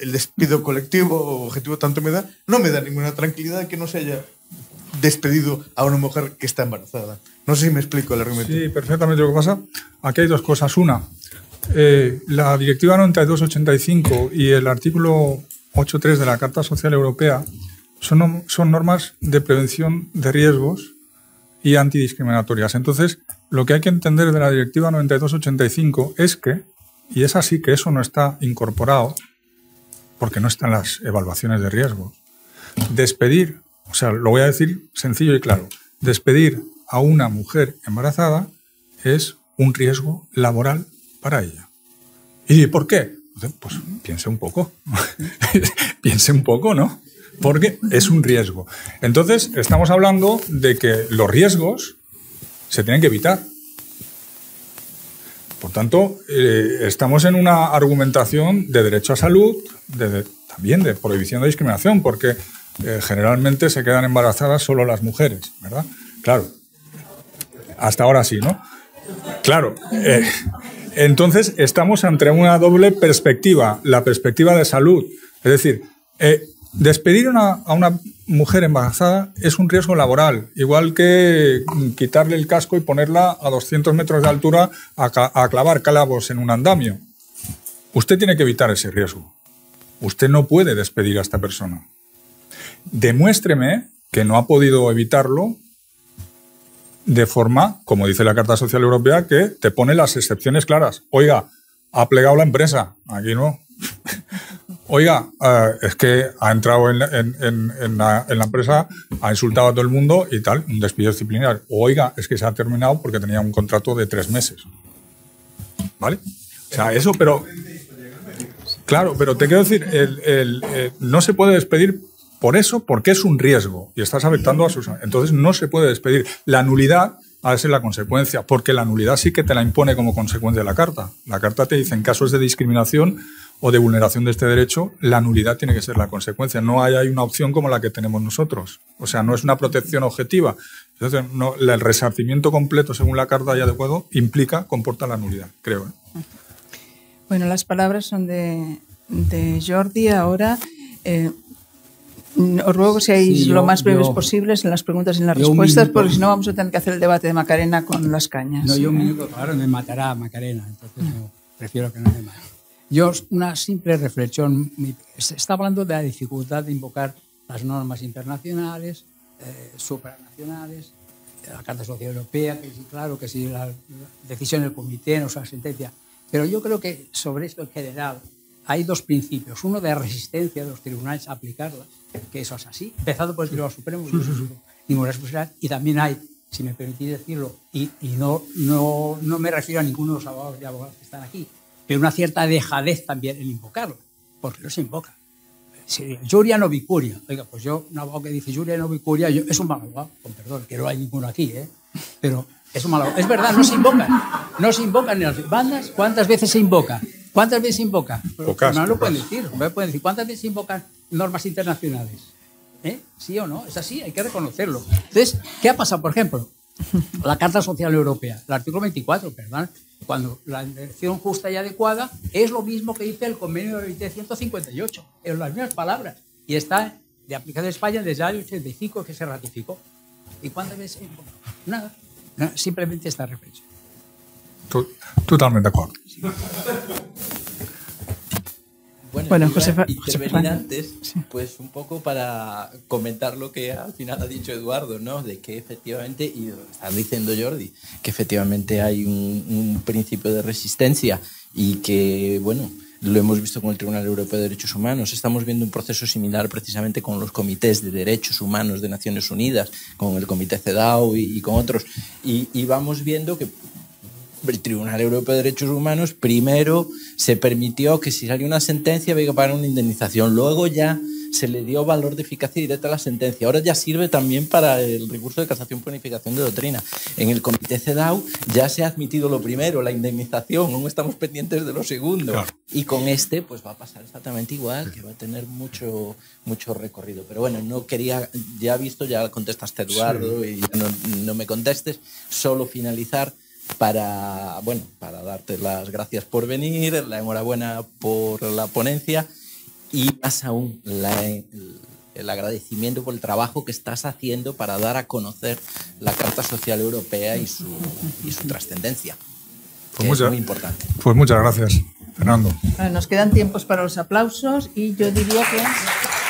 el despido colectivo, objetivo tanto me da, no me da ninguna tranquilidad que no se haya despedido a una mujer que está embarazada. No sé si me explico el argumento. Sí, perfectamente lo que pasa. Aquí hay dos cosas. Una, eh, la Directiva 9285 y el artículo 8.3 de la Carta Social Europea son, son normas de prevención de riesgos y antidiscriminatorias. Entonces, lo que hay que entender de la Directiva 9285 es que, y es así que eso no está incorporado, porque no están las evaluaciones de riesgo, despedir, o sea, lo voy a decir sencillo y claro, despedir a una mujer embarazada es un riesgo laboral para ella. ¿Y por qué? Pues piense un poco, piense un poco, ¿no? porque es un riesgo. Entonces, estamos hablando de que los riesgos se tienen que evitar. Por tanto, eh, estamos en una argumentación de derecho a salud, también de prohibición de discriminación, porque eh, generalmente se quedan embarazadas solo las mujeres, ¿verdad? Claro. Hasta ahora sí, ¿no? Claro. Eh, entonces, estamos ante una doble perspectiva, la perspectiva de salud. Es decir, Despedir a una mujer embarazada es un riesgo laboral, igual que quitarle el casco y ponerla a 200 metros de altura a, clavar clavos en un andamio. Usted tiene que evitar ese riesgo. Usted no puede despedir a esta persona. Demuéstreme que no ha podido evitarlo de forma, como dice la Carta Social Europea, que te pone las excepciones claras. Oiga, ha plegado la empresa. Aquí no oiga, ah, es que ha entrado en, la, empresa, ha insultado a todo el mundo y tal, un despido disciplinar. Oiga, es que se ha terminado porque tenía un contrato de tres meses. ¿Vale? O sea, eso, pero... Claro, pero te quiero decir, eh, no se puede despedir por eso, porque es un riesgo y estás afectando a sus... Entonces no se puede despedir. La nulidad ha de ser la consecuencia, porque la nulidad sí que te la impone como consecuencia de la carta. La carta te dice, en casos de discriminación o de vulneración de este derecho, la nulidad tiene que ser la consecuencia. No hay, una opción como la que tenemos nosotros. O sea, no es una protección objetiva. Entonces, el resarcimiento completo, según la Carta ya de implica, comporta la nulidad, creo. ¿eh? Bueno, las palabras son de, Jordi ahora. Eh, os ruego que seáis lo más breves posibles en las preguntas y en las respuestas, porque si no vamos a tener que hacer el debate de Macarena con las cañas. No, yo un minuto, claro me matará Macarena, entonces mm. prefiero que no me mate. Yo, una simple reflexión, se está hablando de la dificultad de invocar las normas internacionales, eh, supranacionales, la Carta Social Europea, que sí, claro, que sí, la, decisión del comité, no es la sentencia. Pero yo creo que sobre esto en general hay dos principios. Uno de resistencia de los tribunales a aplicarlas, que eso es así, empezando por el Tribunal Supremo, sí, ninguna responsabilidad. Y también hay, si me permitís decirlo, y, y no, no, no me refiero a ninguno de los abogados y abogadas que están aquí, una cierta dejadez también en invocarlo, porque no se invoca. Si, no vicuria. Oiga, pues yo, un que dice Yuria no vicuria, es un mal con perdón, que no hay ninguno aquí, ¿eh? Pero es un mal Es verdad, no se invoca No se invocan en las bandas. ¿Cuántas veces se invoca? ¿Cuántas veces se invoca? no lo pueden decir, no pueden decir. ¿Cuántas veces se invocan normas internacionales? ¿Eh? ¿Sí o no? Es así, hay que reconocerlo. Entonces, ¿qué ha pasado, por ejemplo? La Carta Social Europea, el artículo 24, perdón, cuando la dirección justa y adecuada es lo mismo que dice el convenio de 1958, en las mismas palabras, y está de aplicación en España desde el año 85 que se ratificó. ¿Y cuántas veces? nada, simplemente está reflexión. Totalmente de acuerdo. Bueno, José, Josefa, antes, pues un poco para comentar lo que al final ha dicho Eduardo, ¿no? De que efectivamente, y está diciendo Jordi, que efectivamente hay un, principio de resistencia y que, bueno, lo hemos visto con el Tribunal Europeo de Derechos Humanos, estamos viendo un proceso similar precisamente con los comités de derechos humanos de Naciones Unidas, con el comité CEDAW y, con otros, y, y, vamos viendo que el Tribunal Europeo de Derechos Humanos primero se permitió que si salió una sentencia había que pagar una indemnización. Luego ya se le dio valor de eficacia directa a la sentencia. Ahora ya sirve también para el recurso de casación por unificación de doctrina. En el comité CEDAW ya se ha admitido lo primero, la indemnización, aún estamos pendientes de lo segundo. Y con este pues va a pasar exactamente igual, que va a tener mucho, mucho recorrido. Pero bueno, no quería, ya visto, ya contestaste Eduardo y no, no me contestes, solo finalizar para, bueno, para darte las gracias por venir, la enhorabuena por la ponencia y más aún el, agradecimiento por el trabajo que estás haciendo para dar a conocer la Carta Social Europea y su, y su trascendencia. Pues es muy importante. Pues muchas gracias, Fernando. nos quedan tiempos para los aplausos y yo diría que...